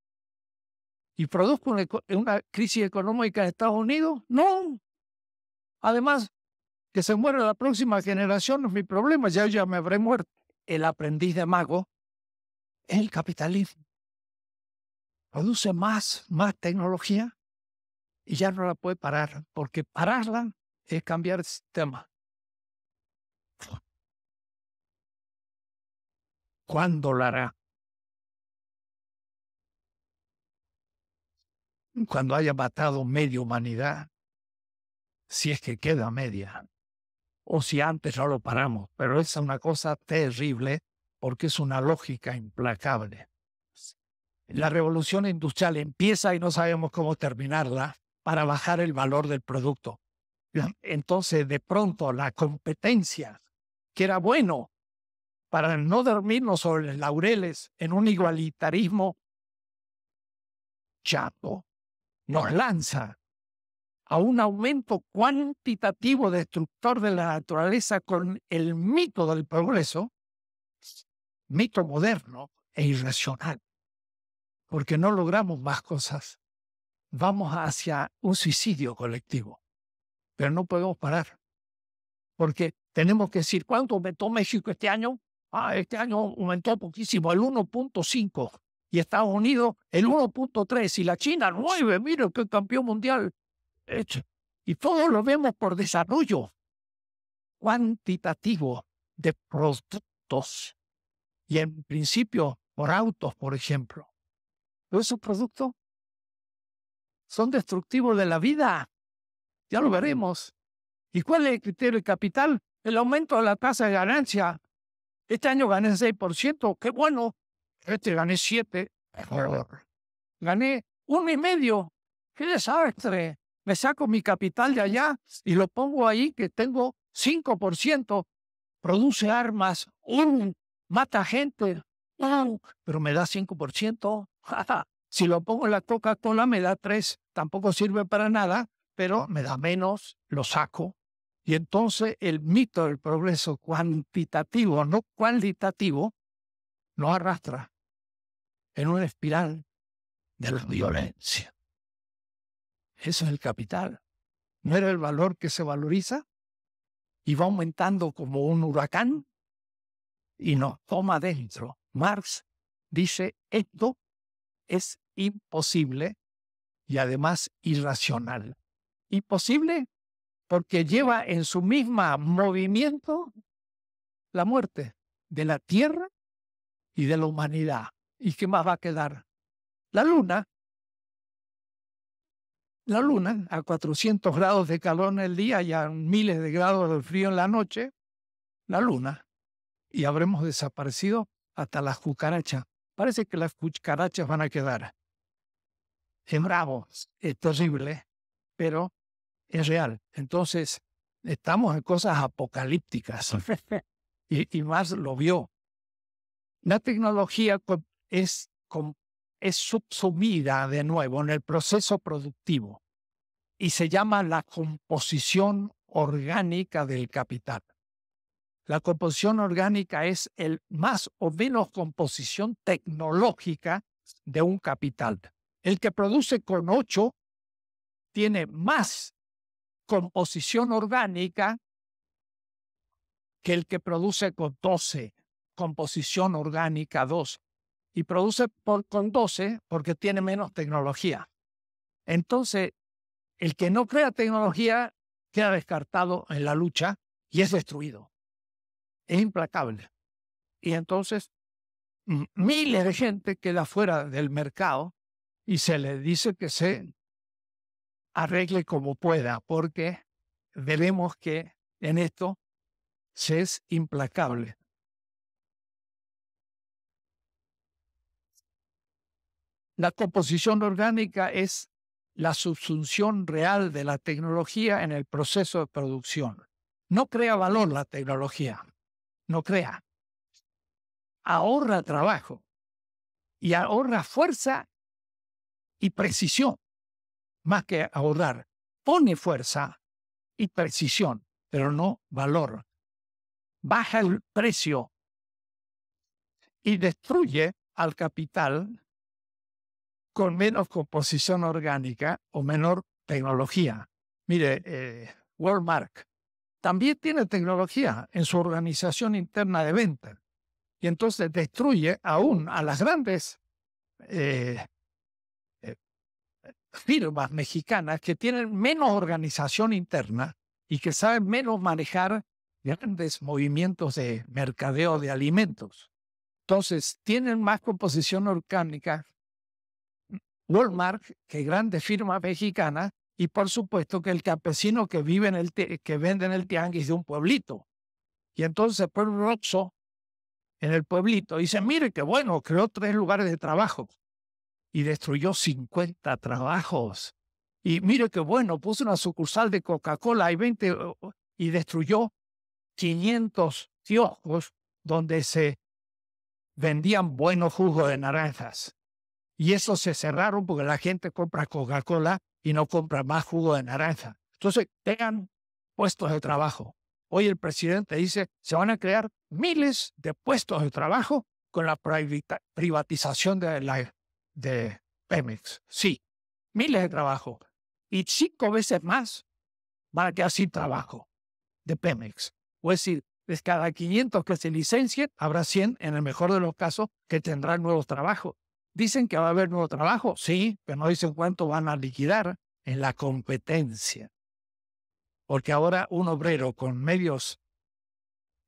y produzco una, crisis económica en Estados Unidos? No. Además, que se muera la próxima generación no es mi problema, ya ya me habré muerto. El aprendiz de mago es el capitalismo. Produce más, más tecnología y ya no la puede parar, porque pararla es cambiar el sistema. ¿Cuándo la hará? cuando haya matado media humanidad, si es que queda media, o si antes no lo paramos, pero es una cosa terrible porque es una lógica implacable. La revolución industrial empieza y no sabemos cómo terminarla para bajar el valor del producto. Entonces, de pronto, la competencia, que era bueno para no dormirnos sobre los laureles en un igualitarismo chato, nos lanza a un aumento cuantitativo destructor de la naturaleza con el mito del progreso, mito moderno e irracional, porque no logramos más cosas. Vamos hacia un suicidio colectivo, pero no podemos parar, porque tenemos que decir, ¿cuánto aumentó México este año? Ah, este año aumentó poquísimo, el 1.5 y Estados Unidos el 1.3 y la China 9, mira qué campeón mundial. Y todos lo vemos por desarrollo cuantitativo de productos y en principio por autos, por ejemplo. Pero esos productos son destructivos de la vida. Ya lo veremos. ¿Y cuál es el criterio de capital? El aumento de la tasa de ganancia. Este año gané 6%. Qué bueno, este gané siete. Gané uno y medio. ¡Qué desastre! Me saco mi capital de allá y lo pongo ahí que tengo cinco por ciento, Produce armas, un mata gente, pero me da cinco por 5%. (laughs) si lo pongo en la Coca-Cola me da tres, Tampoco sirve para nada, pero me da menos, lo saco. Y entonces el mito del progreso cuantitativo, no cualitativo, no arrastra en una espiral de la violencia. Eso es el capital. No era el valor que se valoriza y va aumentando como un huracán y nos toma dentro. Marx dice, esto es imposible y además irracional. Imposible porque lleva en su misma movimiento la muerte de la tierra y de la humanidad. ¿Y qué más va a quedar? La luna. La luna a 400 grados de calor en el día y a miles de grados de frío en la noche. La luna. Y habremos desaparecido hasta las cucarachas. Parece que las cucarachas van a quedar. Es bravo, es terrible, pero es real. Entonces, estamos en cosas apocalípticas. (laughs) y, y más lo vio. La tecnología es, subsumida de nuevo en el proceso productivo y se llama la composición orgánica del capital. La composición orgánica es el más o menos composición tecnológica de un capital. El que produce con 8 tiene más composición orgánica que el que produce con 12, composición orgánica 2 y produce con 12 porque tiene menos tecnología. Entonces, el que no crea tecnología queda descartado en la lucha y es destruido. Es implacable. Y entonces, miles de gente queda fuera del mercado y se le dice que se arregle como pueda, porque veremos que en esto se es implacable. La composición orgánica es la subsunción real de la tecnología en el proceso de producción. No crea valor la tecnología, no crea. Ahorra trabajo y ahorra fuerza y precisión, más que ahorrar. Pone fuerza y precisión, pero no valor. Baja el precio y destruye al capital con menos composición orgánica o menor tecnología. Mire, eh, Walmart también tiene tecnología en su organización interna de venta y entonces destruye aún a las grandes eh, eh, firmas mexicanas que tienen menos organización interna y que saben menos manejar grandes movimientos de mercadeo de alimentos. Entonces, tienen más composición orgánica, Walmart, que grande firma mexicana, y por supuesto que el campesino que vive en el que vende en el tianguis de un pueblito. Y entonces Pueblo Roxo en el pueblito dice, mire que bueno, creó tres lugares de trabajo y destruyó 50 trabajos. Y mire que bueno, puso una sucursal de Coca-Cola y y destruyó 500 kioscos donde se vendían buenos jugos de naranjas. Y esos se cerraron porque la gente compra Coca-Cola y no compra más jugo de naranja. Entonces, tengan puestos de trabajo. Hoy el presidente dice, se van a crear miles de puestos de trabajo con la privatización de, la, de Pemex. Sí, miles de trabajo. Y cinco veces más van a quedar sin trabajo de Pemex. O es decir, de cada 500 que se licencien, habrá 100, en el mejor de los casos, que tendrán nuevos trabajos. Dicen que va a haber nuevo trabajo, sí, pero no dicen cuánto van a liquidar en la competencia. Porque ahora un obrero con medios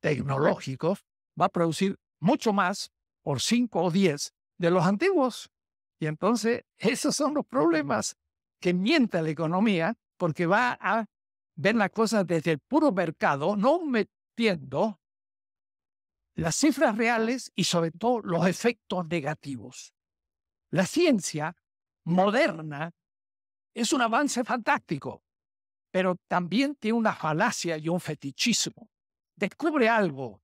tecnológicos va a producir mucho más por 5 o 10 de los antiguos. Y entonces (laughs) esos son los problemas que mienta la economía porque va a ver las cosas desde el puro mercado, no metiendo las cifras reales y sobre todo los efectos negativos. La ciencia moderna es un avance fantástico, pero también tiene una falacia y un fetichismo. Descubre algo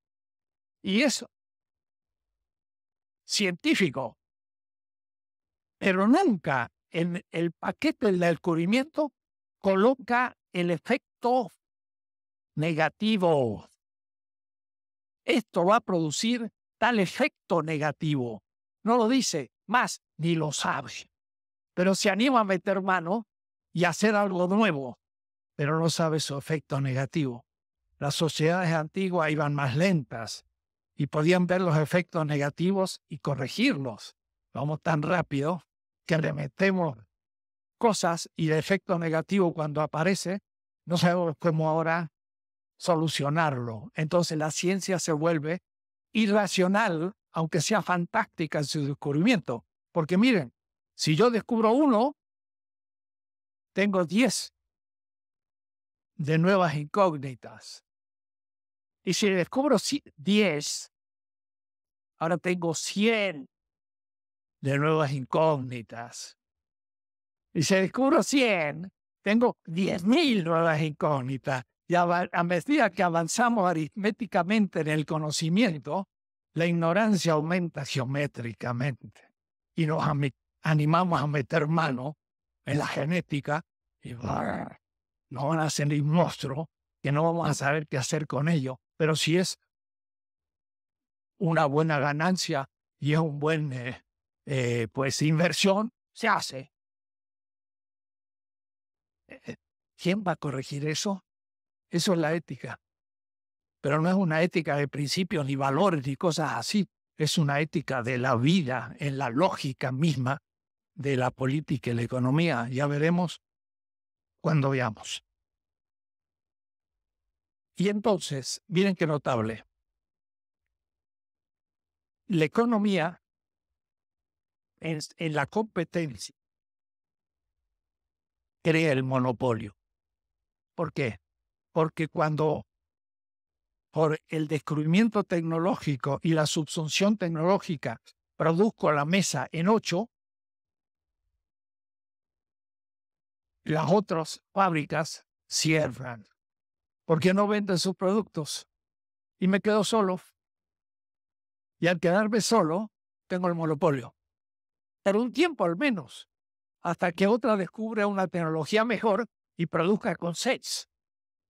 y es científico, pero nunca en el paquete del descubrimiento coloca el efecto negativo. Esto va a producir tal efecto negativo. No lo dice, más, ni lo sabe. Pero se anima a meter mano y hacer algo nuevo, pero no sabe su efecto negativo. Las sociedades antiguas iban más lentas y podían ver los efectos negativos y corregirlos. Vamos tan rápido que le cosas y el efecto negativo cuando aparece, no sabemos cómo ahora solucionarlo. Entonces la ciencia se vuelve irracional aunque sea fantástica en su descubrimiento. Porque miren, si yo descubro uno, tengo diez de nuevas incógnitas. Y si descubro diez, ahora tengo cien de nuevas incógnitas. Y si descubro cien, tengo diez mil nuevas incógnitas. Y a medida que avanzamos aritméticamente en el conocimiento, la ignorancia aumenta geométricamente y nos animamos a meter mano en la genética y no van a un monstruo que no vamos a saber qué hacer con ello. Pero si es una buena ganancia y es un buen eh, eh, pues inversión, se hace. Eh, ¿Quién va a corregir eso? Eso es la ética pero no es una ética de principios ni valores ni cosas así, es una ética de la vida, en la lógica misma de la política y la economía. Ya veremos cuando veamos. Y entonces, miren qué notable. La economía en, la competencia crea el monopolio. ¿Por qué? Porque cuando por el descubrimiento tecnológico y la subsunción tecnológica produzco la mesa en ocho, las otras fábricas cierran porque no venden sus productos y me quedo solo. Y al quedarme solo, tengo el monopolio. Pero un tiempo al menos, hasta que otra descubra una tecnología mejor y produzca con sets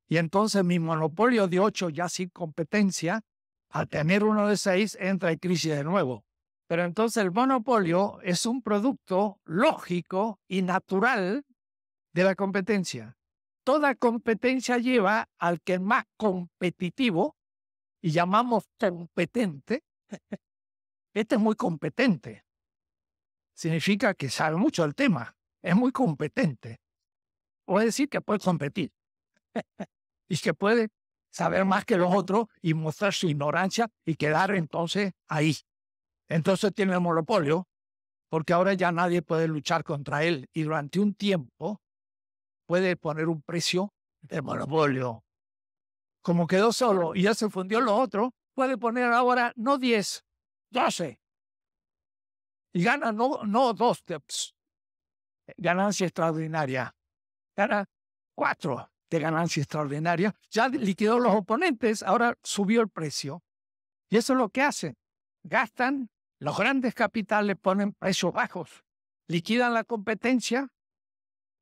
y entonces mi monopolio de ocho ya sin competencia, al tener uno de seis, entra en crisis de nuevo. Pero entonces el monopolio es un producto lógico y natural de la competencia. Toda competencia lleva al que es más competitivo, y llamamos competente, (laughs) este es muy competente. Significa que sabe mucho el tema, es muy competente. es decir que puede competir. (laughs) y que puede saber más que los otros y mostrar su ignorancia y quedar entonces ahí. Entonces tiene el monopolio porque ahora ya nadie puede luchar contra él y durante un tiempo puede poner un precio de monopolio. Como quedó solo y ya se fundió lo otro, puede poner ahora no 10, 12. Y gana no, no dos steps. Ganancia extraordinaria. Gana cuatro de ganancia extraordinaria. Ya liquidó los oponentes, ahora subió el precio. Y eso es lo que hacen. Gastan, los grandes capitales ponen precios bajos, liquidan la competencia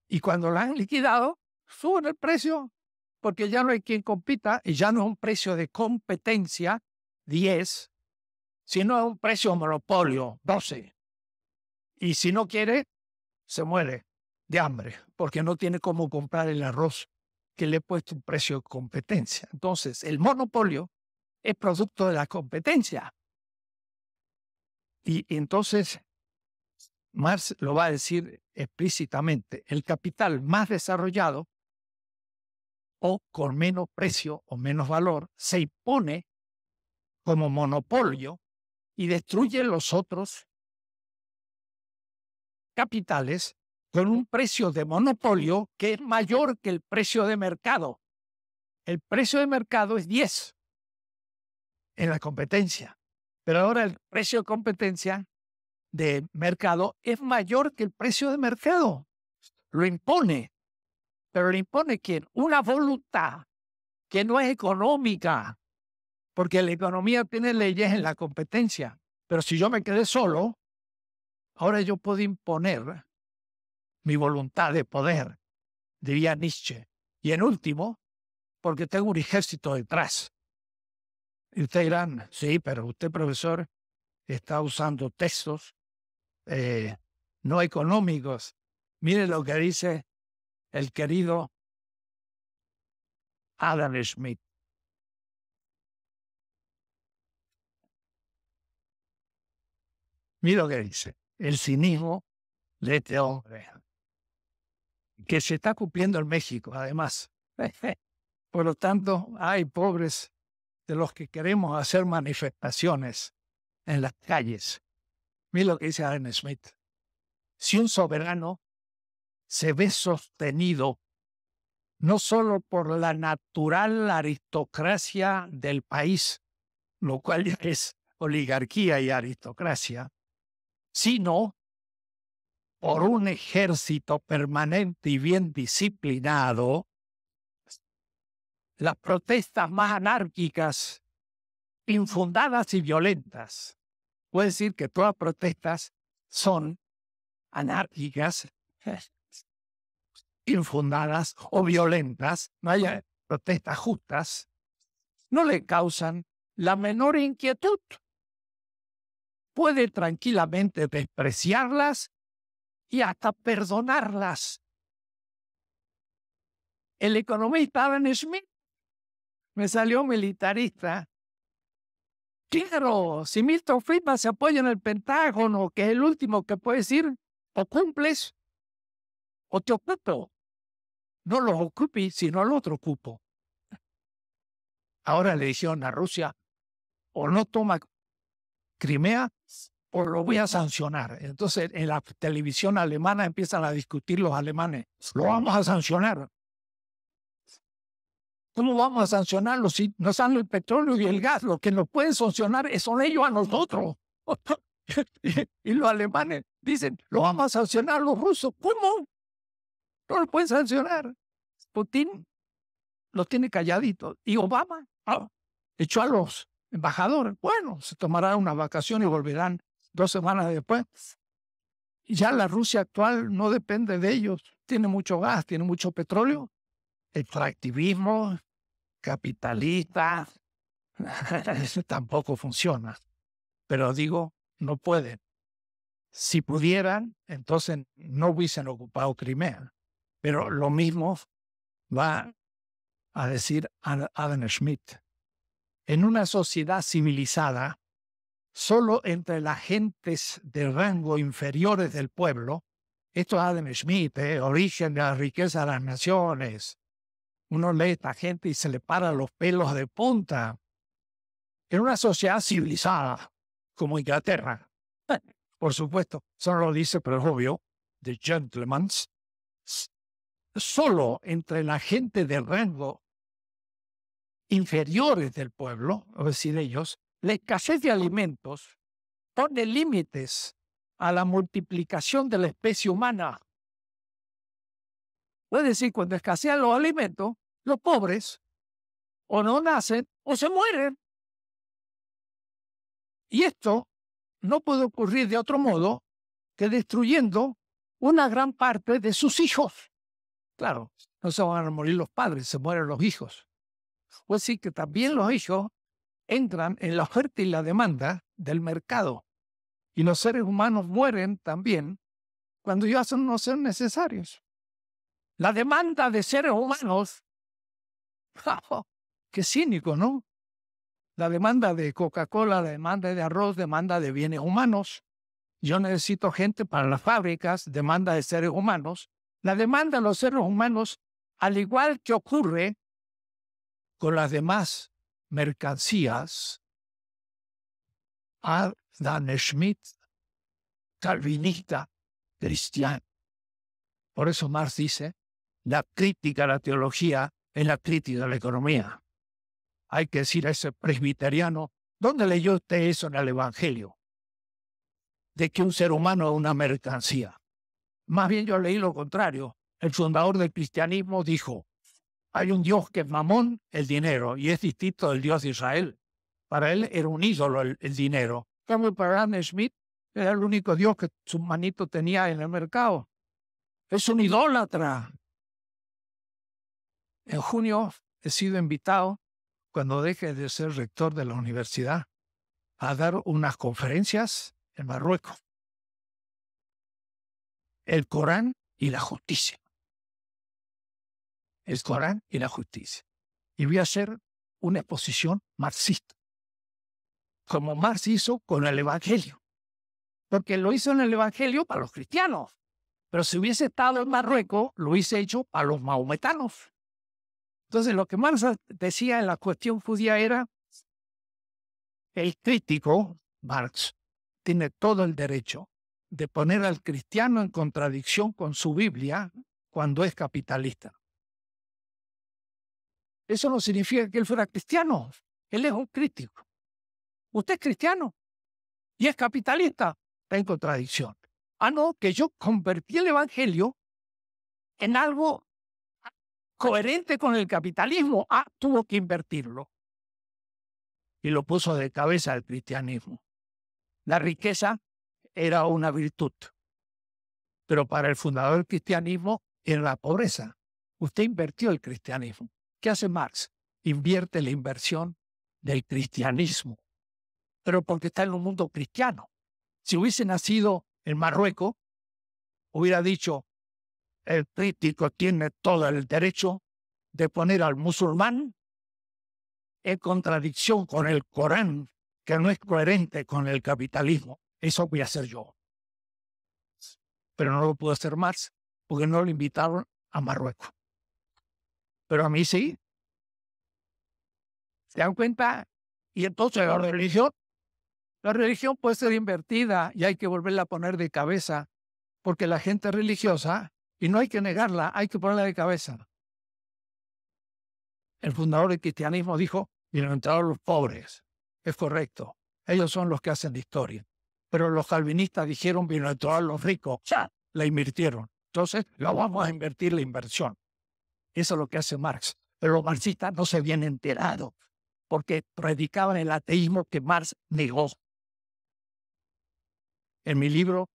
y cuando la han liquidado, suben el precio porque ya no hay quien compita y ya no es un precio de competencia 10, sino un precio monopolio 12. Y si no quiere, se muere de hambre porque no tiene cómo comprar el arroz que le he puesto un precio de competencia. Entonces, el monopolio es producto de la competencia. Y entonces, Marx lo va a decir explícitamente, el capital más desarrollado o con menos precio o menos valor se impone como monopolio y destruye los otros capitales con un precio de monopolio que es mayor que el precio de mercado. El precio de mercado es 10 en la competencia, pero ahora el precio de competencia de mercado es mayor que el precio de mercado. Lo impone, pero lo impone quién? Una voluntad que no es económica, porque la economía tiene leyes en la competencia, pero si yo me quedé solo, ahora yo puedo imponer mi voluntad de poder, diría Nietzsche. Y en último, porque tengo un ejército detrás. Y ustedes dirán, sí, pero usted, profesor, está usando textos eh, no económicos. Mire lo que dice el querido Adam Smith. Mire lo que dice, el cinismo de este hombre que se está cumpliendo en México, además. (laughs) Por lo tanto, hay pobres de los que queremos hacer manifestaciones en las calles. Mira lo que dice Aaron Smith. Si un soberano se ve sostenido no solo por la natural aristocracia del país, lo cual es oligarquía y aristocracia, sino por un ejército permanente y bien disciplinado, pues, las protestas más anárquicas, infundadas y violentas. puede decir que todas protestas son anárquicas, (laughs) infundadas o violentas, no hay protestas justas, no le causan la menor inquietud. Puede tranquilamente despreciarlas y hasta perdonarlas. El economista Adam Smith me salió militarista. Claro, si Milton Friedman se apoya en el Pentágono, que es el último que puede decir, o cumples o te ocupo. No los ocupes, sino al otro cupo. Ahora le dijeron a Rusia, o no toma Crimea o lo voy a sancionar. Entonces en la televisión alemana empiezan a discutir los alemanes, lo vamos a sancionar. ¿Cómo vamos a sancionarlo si no están el petróleo y el gas? Lo que nos pueden sancionar son ellos a nosotros. (laughs) y los alemanes dicen, lo vamos a sancionar los rusos. ¿Cómo? No lo pueden sancionar. Putin lo tiene calladito. Y Obama ah, echó a los embajadores. Bueno, se tomará una vacación y volverán dos semanas después. Ya la Rusia actual no depende de ellos, tiene mucho gas, tiene mucho petróleo. Extractivismo capitalista (laughs) eso tampoco funciona. Pero digo, no pueden. Si pudieran, entonces no hubiesen ocupado Crimea. Pero lo mismo va a decir Adam Schmidt. En una sociedad civilizada, solo entre las gentes de rango inferiores del pueblo, esto es Adam Smith, eh, origen de la riqueza de las naciones, uno lee a esta gente y se le para los pelos de punta. En una sociedad civilizada como Inglaterra, (laughs) por supuesto, solo lo dice, pero obvio, The Gentleman's, solo entre la gente de rango inferiores del pueblo, es decir, ellos, la escasez de alimentos pone límites a la multiplicación de la especie humana. Es decir, cuando escasean los alimentos, los pobres o no nacen o se mueren. Y esto no puede ocurrir de otro modo que destruyendo una gran parte de sus hijos. Claro, no se van a morir los padres, se mueren los hijos. Pues sí que también los hijos entran en la oferta y la demanda del mercado. Y los seres humanos mueren también cuando ya son, no son necesarios. La demanda de seres humanos, (laughs) qué cínico, ¿no? La demanda de Coca-Cola, la demanda de arroz, demanda de bienes humanos. Yo necesito gente para las fábricas, demanda de seres humanos. La demanda de los seres humanos, al igual que ocurre con las demás mercancías a Schmidt, calvinista cristiano. Por eso Marx dice, la crítica a la teología es la crítica a la economía. Hay que decir a ese presbiteriano, ¿dónde leyó usted eso en el Evangelio? De que un ser humano es una mercancía. Más bien yo leí lo contrario. El fundador del cristianismo dijo, hay un Dios que es mamón, el dinero, y es distinto del Dios de Israel. Para él era un ídolo el, dinero. Cambio para Smith era el único Dios que su manito tenía en el mercado. Es un idólatra. En junio he sido invitado, cuando deje de ser rector de la universidad, a dar unas conferencias en Marruecos. El Corán y la justicia el Corán y la justicia. Y voy a hacer una exposición marxista, como Marx hizo con el Evangelio. Porque lo hizo en el Evangelio para los cristianos. Pero si hubiese estado en Marruecos, lo hubiese hecho para los maometanos. Entonces, lo que Marx decía en la cuestión judía era, el crítico, Marx, tiene todo el derecho de poner al cristiano en contradicción con su Biblia cuando es capitalista. Eso no significa que él fuera cristiano. Él es un crítico. Usted es cristiano y es capitalista. Está en contradicción. Ah, no, que yo convertí el Evangelio en algo coherente con el capitalismo. Ah, tuvo que invertirlo. Y lo puso de cabeza al cristianismo. La riqueza era una virtud, pero para el fundador del cristianismo era la pobreza. Usted invirtió el cristianismo. ¿Qué hace Marx? Invierte la inversión del cristianismo, pero porque está en un mundo cristiano. Si hubiese nacido en Marruecos, hubiera dicho, el crítico tiene todo el derecho de poner al musulmán en contradicción con el Corán, que no es coherente con el capitalismo. Eso voy a hacer yo. Pero no lo pudo hacer Marx porque no lo invitaron a Marruecos pero a mí sí. ¿Se dan cuenta? Y entonces la religión, la religión puede ser invertida y hay que volverla a poner de cabeza, porque la gente es religiosa y no hay que negarla, hay que ponerla de cabeza. El fundador del cristianismo dijo, a los pobres. Es correcto, ellos son los que hacen la historia. Pero los calvinistas dijeron, todos los ricos, ya, la invirtieron. Entonces, la vamos a invertir la inversión. Eso es lo que hace Marx. Pero los marxistas no se habían enterado porque predicaban el ateísmo que Marx negó. En mi libro,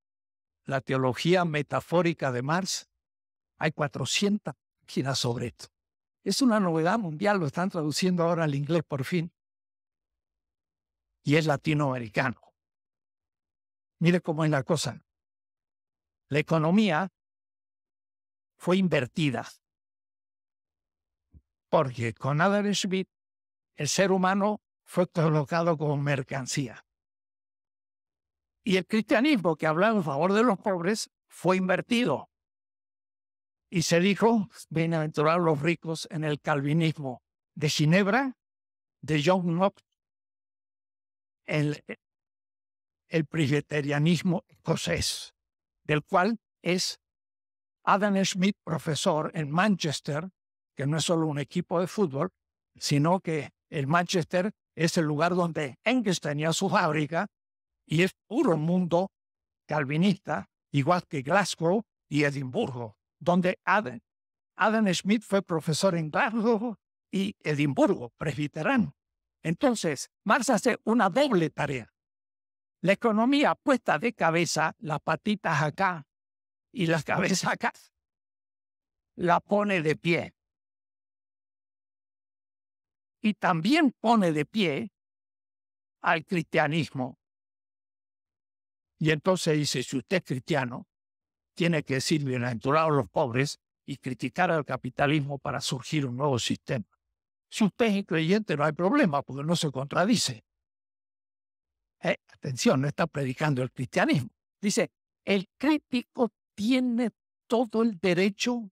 La teología metafórica de Marx, hay 400 páginas sobre esto. Es una novedad mundial, lo están traduciendo ahora al inglés por fin. Y es latinoamericano. Mire cómo es la cosa. La economía fue invertida porque con Adam Smith el ser humano fue colocado como mercancía. Y el cristianismo que hablaba en favor de los pobres fue invertido. Y se dijo, bienaventurados los ricos en el calvinismo de Ginebra, de John Knox, el, el presbiterianismo escocés, del cual es Adam Smith profesor en Manchester que no es solo un equipo de fútbol, sino que el Manchester es el lugar donde Engels tenía su fábrica y es puro mundo calvinista, igual que Glasgow y Edimburgo, donde Adam, Smith fue profesor en Glasgow y Edimburgo, presbiterano. Entonces, Marx hace una doble tarea. La economía puesta de cabeza, las patitas acá y las (laughs) cabezas acá, la pone de pie y también pone de pie al cristianismo. Y entonces dice, si usted es cristiano, tiene que decir a los pobres y criticar al capitalismo para surgir un nuevo sistema. Si usted es creyente no hay problema porque no se contradice. Eh, atención, no está predicando el cristianismo. Dice, el crítico tiene todo el derecho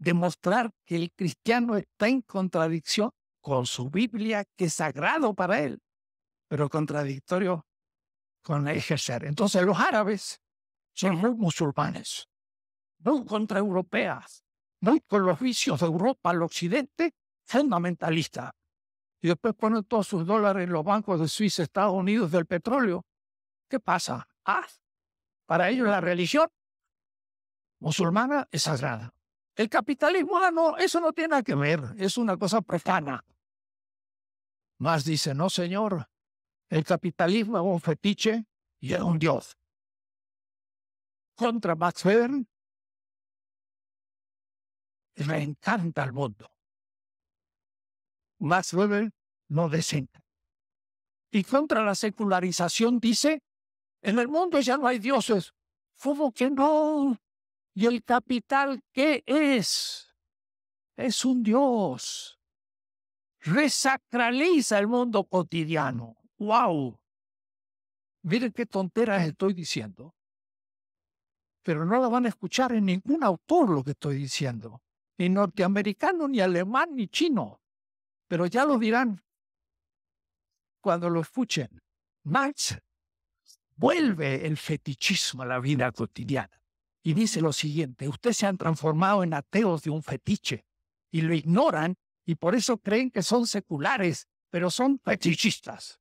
de mostrar que el cristiano está en contradicción con su Biblia, que es sagrado para él, pero contradictorio con ejercer. Entonces los árabes son muy musulmanes, muy europeas, muy con los vicios de Europa al occidente, fundamentalista. Y después ponen todos sus dólares en los bancos de Suiza, Estados Unidos, del petróleo. ¿Qué pasa? Ah, para ellos la religión musulmana es sagrada. El capitalismo, ah, no, eso no tiene nada que ver, es una cosa profana. Más dice, no, señor, el capitalismo es un fetiche y es un dios. Contra Max Weber, le encanta el mundo. Max Weber no desenta. Y contra la secularización dice, en el mundo ya no hay dioses. ¿Cómo que no? ¿Y el capital qué es? Es un Dios. Resacraliza el mundo cotidiano. ¡Wow! Miren qué tonteras estoy diciendo. Pero no la van a escuchar en ningún autor lo que estoy diciendo. Ni norteamericano, ni alemán, ni chino. Pero ya lo dirán cuando lo escuchen. Marx vuelve el fetichismo a la vida cotidiana y dice lo siguiente, ustedes se han transformado en ateos de un fetiche y lo ignoran y por eso creen que son seculares, pero son fetichistas.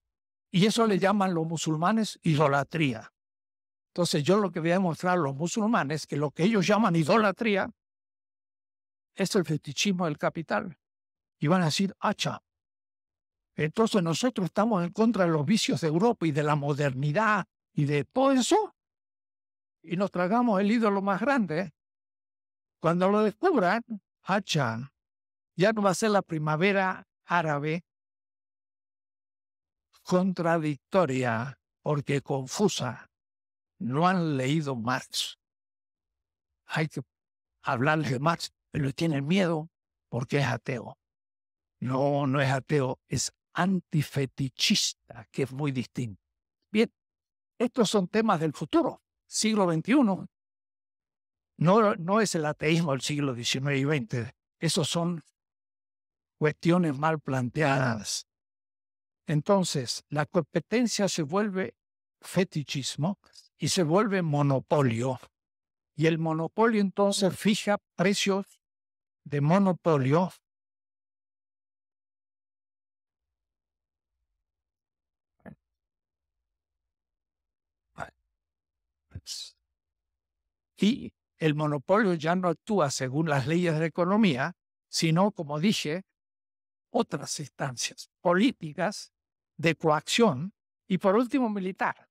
Y eso le llaman los musulmanes idolatría. Entonces yo lo que voy a demostrar a los musulmanes que lo que ellos llaman idolatría es el fetichismo del capital. Y van a decir, hacha. Entonces nosotros estamos en contra de los vicios de Europa y de la modernidad y de todo eso y nos tragamos el ídolo más grande, ¿eh? cuando lo descubran, hacha, ya no va a ser la primavera árabe contradictoria porque confusa. No han leído Marx. Hay que hablarles de Marx, pero tienen miedo porque es ateo. No, no es ateo, es antifetichista, que es muy distinto. Bien, estos son temas del futuro siglo XXI. No, es el ateísmo del siglo XIX y XX. Esas son cuestiones mal planteadas. Entonces, la competencia se vuelve fetichismo y se vuelve monopolio. Y el monopolio entonces fija precios de monopolio Y el monopolio ya no actúa según las leyes de la economía, sino, como dije, otras instancias políticas de coacción y, por último, militar.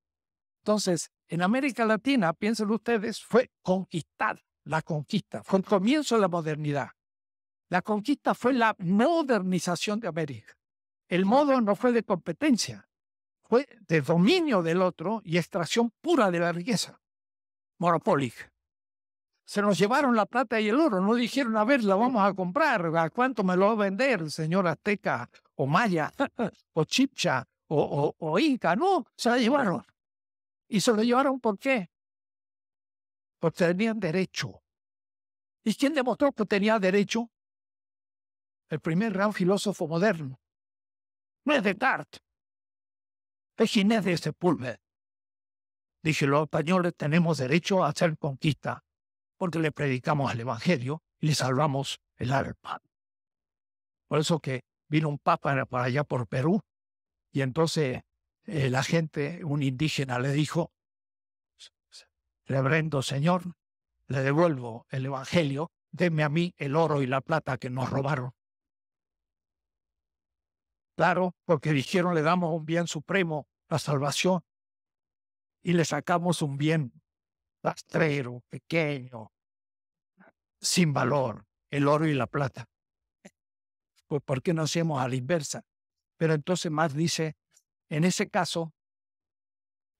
Entonces, en América Latina, piensen ustedes, fue conquistada la conquista, fue el comienzo de la modernidad. La conquista fue la modernización de América. El modo no fue de competencia, fue de dominio del otro y extracción pura de la riqueza. Monopoly. Se nos llevaron la plata y el oro, no dijeron, a ver, la vamos a comprar, ¿a cuánto me lo va a vender, señor Azteca, o Maya, (laughs) o Chipcha, o, Inca? No, se la llevaron. ¿Y se lo llevaron por qué? Porque tenían derecho. ¿Y quién demostró que tenía derecho? El primer gran filósofo moderno. No es Descartes, es Ginés de Sepúlveda. Dije, los españoles tenemos derecho a hacer conquista porque le predicamos el Evangelio y le salvamos el alma. Por eso que vino un papa para allá por Perú y entonces eh, la gente, un indígena, le dijo, reverendo señor, le devuelvo el Evangelio, denme a mí el oro y la plata que nos robaron. Claro, porque dijeron, le damos un bien supremo, la salvación, y le sacamos un bien rastrero, pequeño, sin valor, el oro y la plata. Pues ¿por qué no hacemos a la inversa? Pero entonces más dice, en ese caso,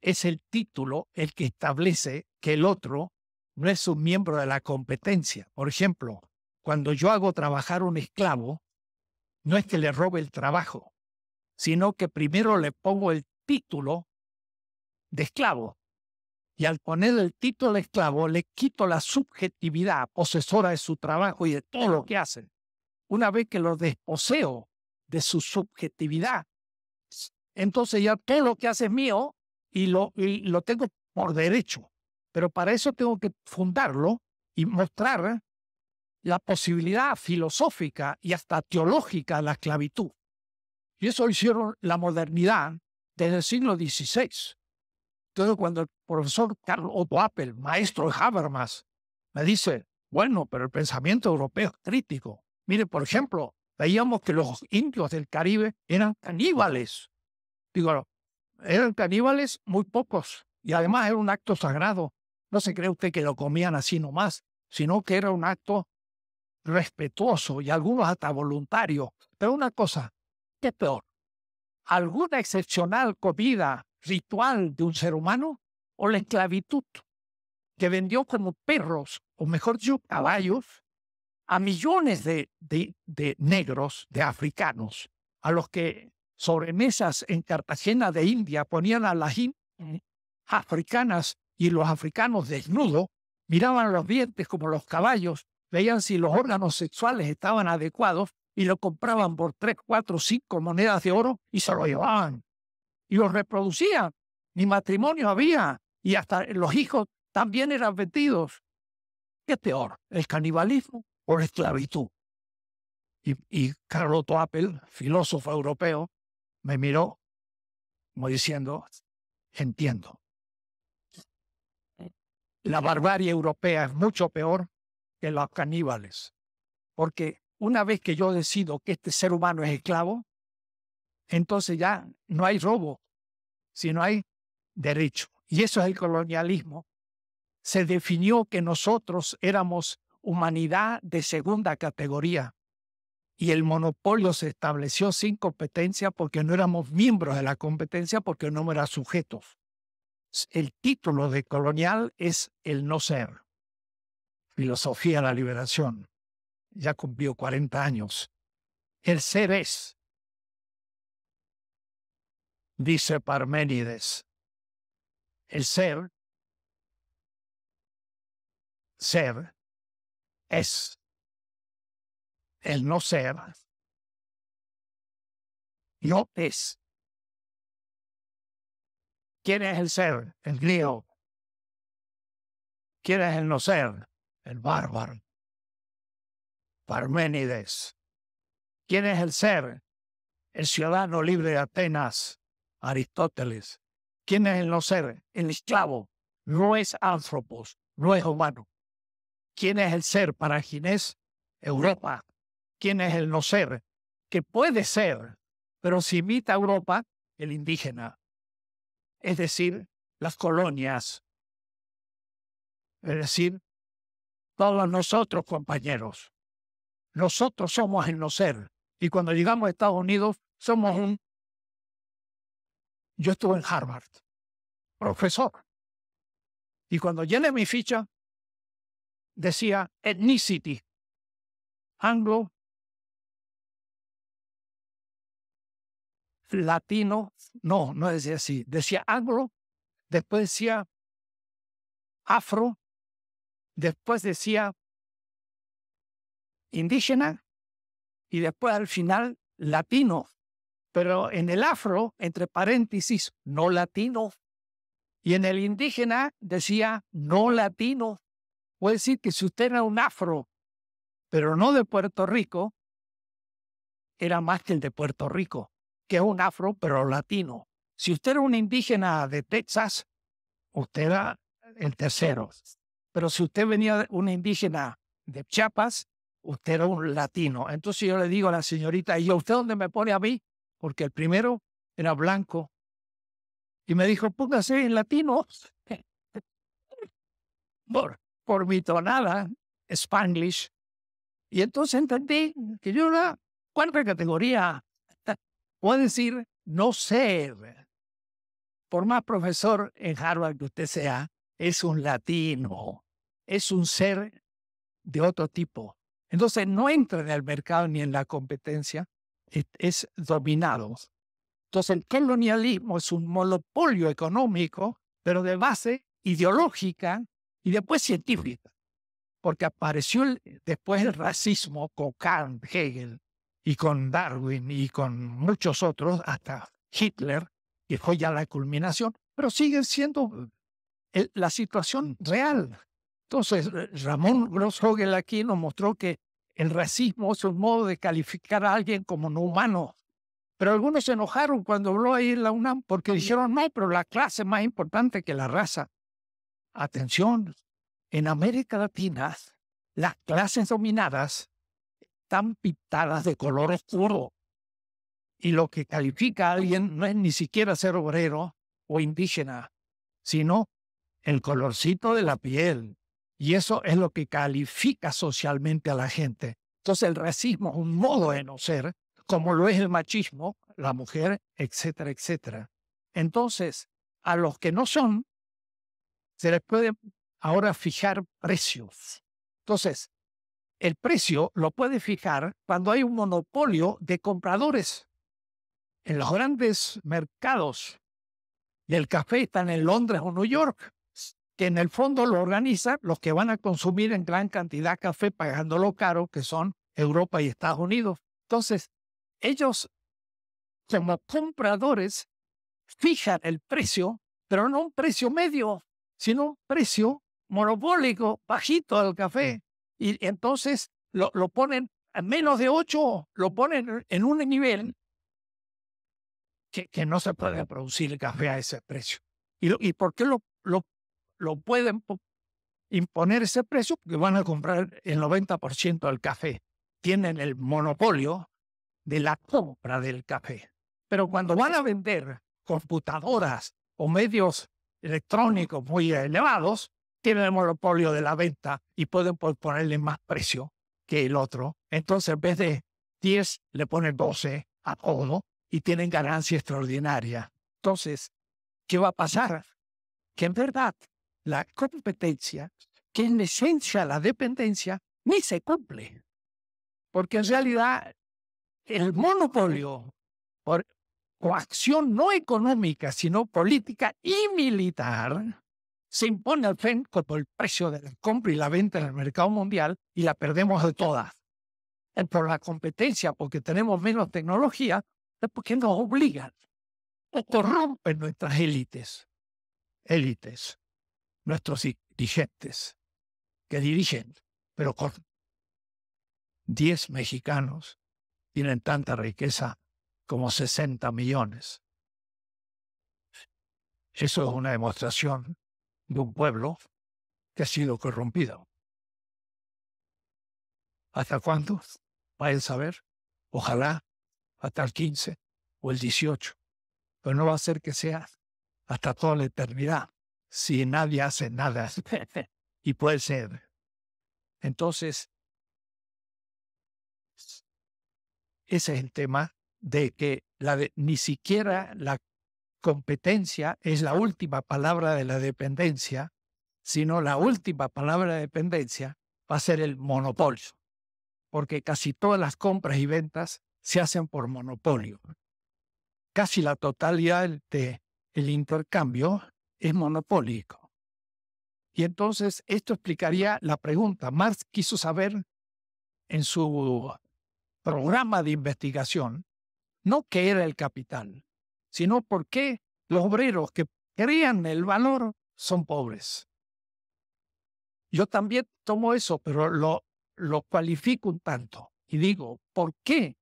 es el título el que establece que el otro no es un miembro de la competencia. Por ejemplo, cuando yo hago trabajar un esclavo, no es que le robe el trabajo, sino que primero le pongo el título de esclavo. Y al poner el título de esclavo, le quito la subjetividad posesora de su trabajo y de todo lo que hace. Una vez que lo desposeo de su subjetividad, entonces ya todo lo que hace es mío y lo, y lo tengo por derecho. Pero para eso tengo que fundarlo y mostrar la posibilidad filosófica y hasta teológica de la esclavitud. Y eso hicieron la modernidad desde el siglo XVI. Entonces, cuando el profesor Carlos Otto Appel, maestro de Habermas, me dice, bueno, pero el pensamiento europeo es crítico. Mire, por ejemplo, veíamos que los indios del Caribe eran caníbales. Digo, eran caníbales muy pocos y además era un acto sagrado. No se cree usted que lo comían así nomás, sino que era un acto respetuoso y algunos hasta voluntario. Pero una cosa, ¿qué peor? ¿Alguna excepcional comida ritual de un ser humano o la esclavitud, que vendió como perros, o mejor dicho, caballos, a millones de, de, de negros, de africanos, a los que sobre mesas en Cartagena de India ponían a las eh, africanas y los africanos desnudos, miraban los dientes como los caballos, veían si los órganos sexuales estaban adecuados y lo compraban por tres, cuatro, cinco monedas de oro y se lo llevaban y los reproducía. Ni matrimonio había y hasta los hijos también eran vendidos. ¿Qué es peor, el canibalismo o la esclavitud? Y, y Carlotto Appel, filósofo europeo, me miró como diciendo, entiendo. La barbarie europea es mucho peor que los caníbales, porque una vez que yo decido que este ser humano es esclavo, entonces ya no hay robo, sino hay derecho. Y eso es el colonialismo. Se definió que nosotros éramos humanidad de segunda categoría y el monopolio se estableció sin competencia porque no éramos miembros de la competencia porque no era sujetos. El título de colonial es el no ser. Filosofía de la liberación. Ya cumplió 40 años. El ser es, dice Parménides, el ser, ser es, el no ser yo, es. ¿Quién es el ser? El griego. ¿Quién es el no ser? El bárbaro. Parménides. ¿Quién es el ser? El ciudadano libre de Atenas, Aristóteles. ¿Quién es el no ser? El esclavo. No es antropos, no es humano. ¿Quién es el ser para Ginés? Europa. ¿Quién es el no ser? Que puede ser, pero si imita a Europa, el indígena. Es decir, las colonias. Es decir, todos nosotros, compañeros. Nosotros somos el no ser. Y cuando llegamos a Estados Unidos, somos un yo estuve en Harvard, profesor. Y cuando llené mi ficha, decía ethnicity, anglo, latino, no, no decía así, decía anglo, después decía afro, después decía indígena y después al final latino. Pero en el afro, entre paréntesis, no latino. Y en el indígena decía no latino. Puede decir que si usted era un afro, pero no de Puerto Rico, era más que el de Puerto Rico, que es un afro, pero latino. Si usted era un indígena de Texas, usted era el tercero. Pero si usted venía de un indígena de Chiapas, usted era un latino. Entonces yo le digo a la señorita, ¿y usted dónde me pone a mí? porque el primero era blanco y me dijo, póngase en latino. (laughs) por, por mi tonada, spanglish. Y entonces entendí que yo era cuarta categoría. Puedo decir, no ser Por más profesor en Harvard que usted sea, es un latino, es un ser de otro tipo. Entonces no entra en el mercado ni en la competencia es dominado. Entonces el colonialismo es un monopolio económico, pero de base ideológica y después científica, porque apareció eh, después el racismo con Kant, Hegel y con Darwin y con muchos otros, hasta Hitler, que fue ya la culminación, pero sigue siendo eh, la situación mm. real. Entonces, eh, Ramón Gross Hogel aquí nos mostró que el racismo es un modo de calificar a alguien como no humano. Pero algunos se enojaron cuando habló ahí en la UNAM porque dijeron, no, pero la clase es más importante que la raza. Atención, en América Latina las clases dominadas están pintadas de color oscuro. Y lo que califica a alguien no es ni siquiera ser obrero o indígena, sino el colorcito de la piel, y eso es lo que califica socialmente a la gente. Entonces el racismo es un modo de no ser, como lo es el machismo, la mujer, etcétera, etcétera. Entonces, a los que no son, se les puede ahora fijar precios. Entonces, el precio lo puede fijar cuando hay un monopolio de compradores. En los grandes mercados del café están en Londres o New York que en el fondo lo organizan los que van a consumir en gran cantidad café pagándolo caro, que son Europa y Estados Unidos. Entonces, ellos como compradores fijan el precio, pero no un precio medio, sino un precio monopólico, bajito del café. Y entonces lo, ponen a menos de ocho lo ponen en un nivel que, no se puede producir el café a ese precio. ¿Y, y por qué lo, lo pueden imponer ese precio porque van a comprar el 90% del café. Tienen el monopolio de la compra del café. Pero cuando van a vender computadoras o medios electrónicos muy elevados, tienen el monopolio de la venta y pueden ponerle más precio que el otro. Entonces, en vez de 10, le ponen 12 a todo y tienen ganancia extraordinaria. Entonces, ¿qué va a pasar? Que en verdad la competencia, que en esencia la dependencia, ni se cumple. Porque en realidad el monopolio, por coacción no económica, sino política y militar, se impone al FEN por el precio de la compra y la venta en el mercado mundial y la perdemos de todas. Eh, por la competencia, porque tenemos menos tecnología, es porque nos obligan Esto rompe nuestras élites. Élites nuestros dirigentes, que dirigen, pero con 10 mexicanos tienen tanta riqueza como 60 millones. Eso es una demostración de un pueblo que ha sido corrompido. ¿Hasta cuándo? va a saber. Ojalá hasta el 15 o el 18. Pero no va a ser que sea hasta toda la eternidad si nadie hace nada. y puede ser. Entonces, ese es el tema de que ni siquiera la competencia es la última palabra de la dependencia, sino la última palabra de dependencia va a ser el monopolio, porque casi todas las compras y ventas se hacen por monopolio. Casi la totalidad del el intercambio es monopólico. Y entonces esto explicaría la pregunta. Marx quiso saber en su programa de investigación no qué era el capital, sino por qué los obreros que crean el valor son pobres. Yo también tomo eso, pero lo, lo cualifico un tanto y digo, ¿por qué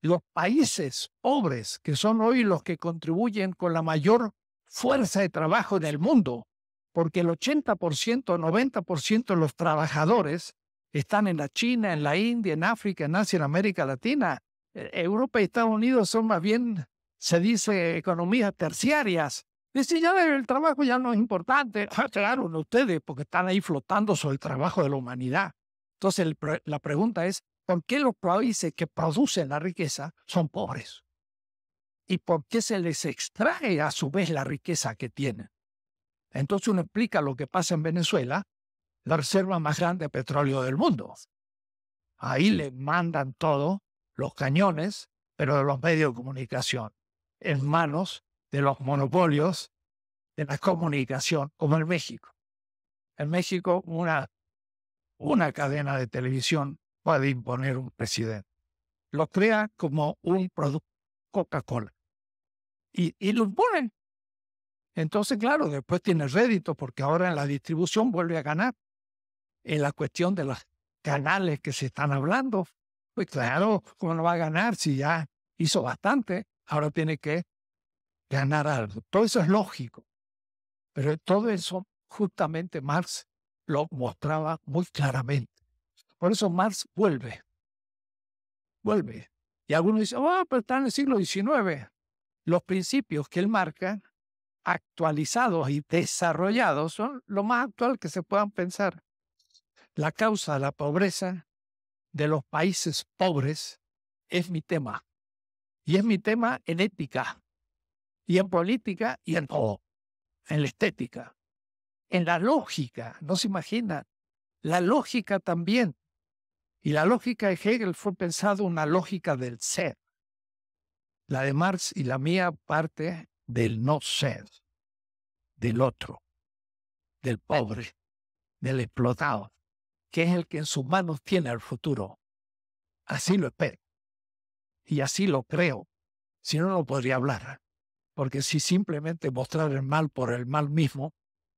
los países pobres, que son hoy los que contribuyen con la mayor fuerza de trabajo en el mundo, porque el 80%, 90% de los trabajadores están en la China, en la India, en África, en Asia, en América Latina. E, Europa y Estados Unidos son más bien, se dice, economías terciarias. Dice, ya el trabajo ya no es importante. (laughs) Ah, claro, no ustedes, porque están ahí flotando sobre el trabajo de la humanidad. Entonces, la pregunta es, ¿por qué los países que producen la riqueza son pobres? y por qué se les extrae a su vez la riqueza que tienen. Entonces uno explica lo que pasa en Venezuela, la reserva más grande de petróleo del mundo. Ahí le mandan todo, los cañones, pero de los medios de comunicación, en manos de los monopolios de la comunicación, como en México. En México, una, una cadena de televisión puede imponer un presidente. Lo crea como un producto Coca-Cola y, lo los Entonces, claro, después tiene rédito porque ahora en la distribución vuelve a ganar. En la cuestión de los canales que se están hablando, pues claro, ¿cómo no va a ganar si ya hizo bastante? Ahora tiene que ganar algo. Todo eso es lógico. Pero todo eso justamente Marx lo mostraba muy claramente. Por eso Marx vuelve. Vuelve. Y algunos dicen, ah, oh, pero está en el siglo XIX los principios que él marca, actualizados y desarrollados, son lo más actual que se puedan pensar. La causa de la pobreza de los países pobres es mi tema. Y es mi tema en ética, y en política, y en todo. En la estética, en la lógica, no se imagina. La lógica también. Y la lógica de Hegel fue pensada una lógica del ser la de Marx y la mía parte del no ser, del otro, del pobre, del explotado, que es el que en sus manos tiene el futuro. Así lo espero. Y así lo creo. Si no, no podría hablar. Porque si simplemente mostrar el mal por el mal mismo,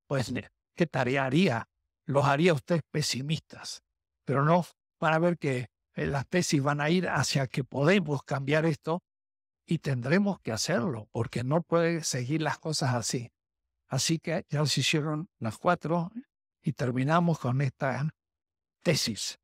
pues ¿qué tarea haría? Los haría ustedes pesimistas. Pero no, para ver que eh, las tesis van a ir hacia que podemos cambiar esto y tendremos que hacerlo porque no puede seguir las cosas así. Así que ya se hicieron las cuatro y terminamos con esta tesis.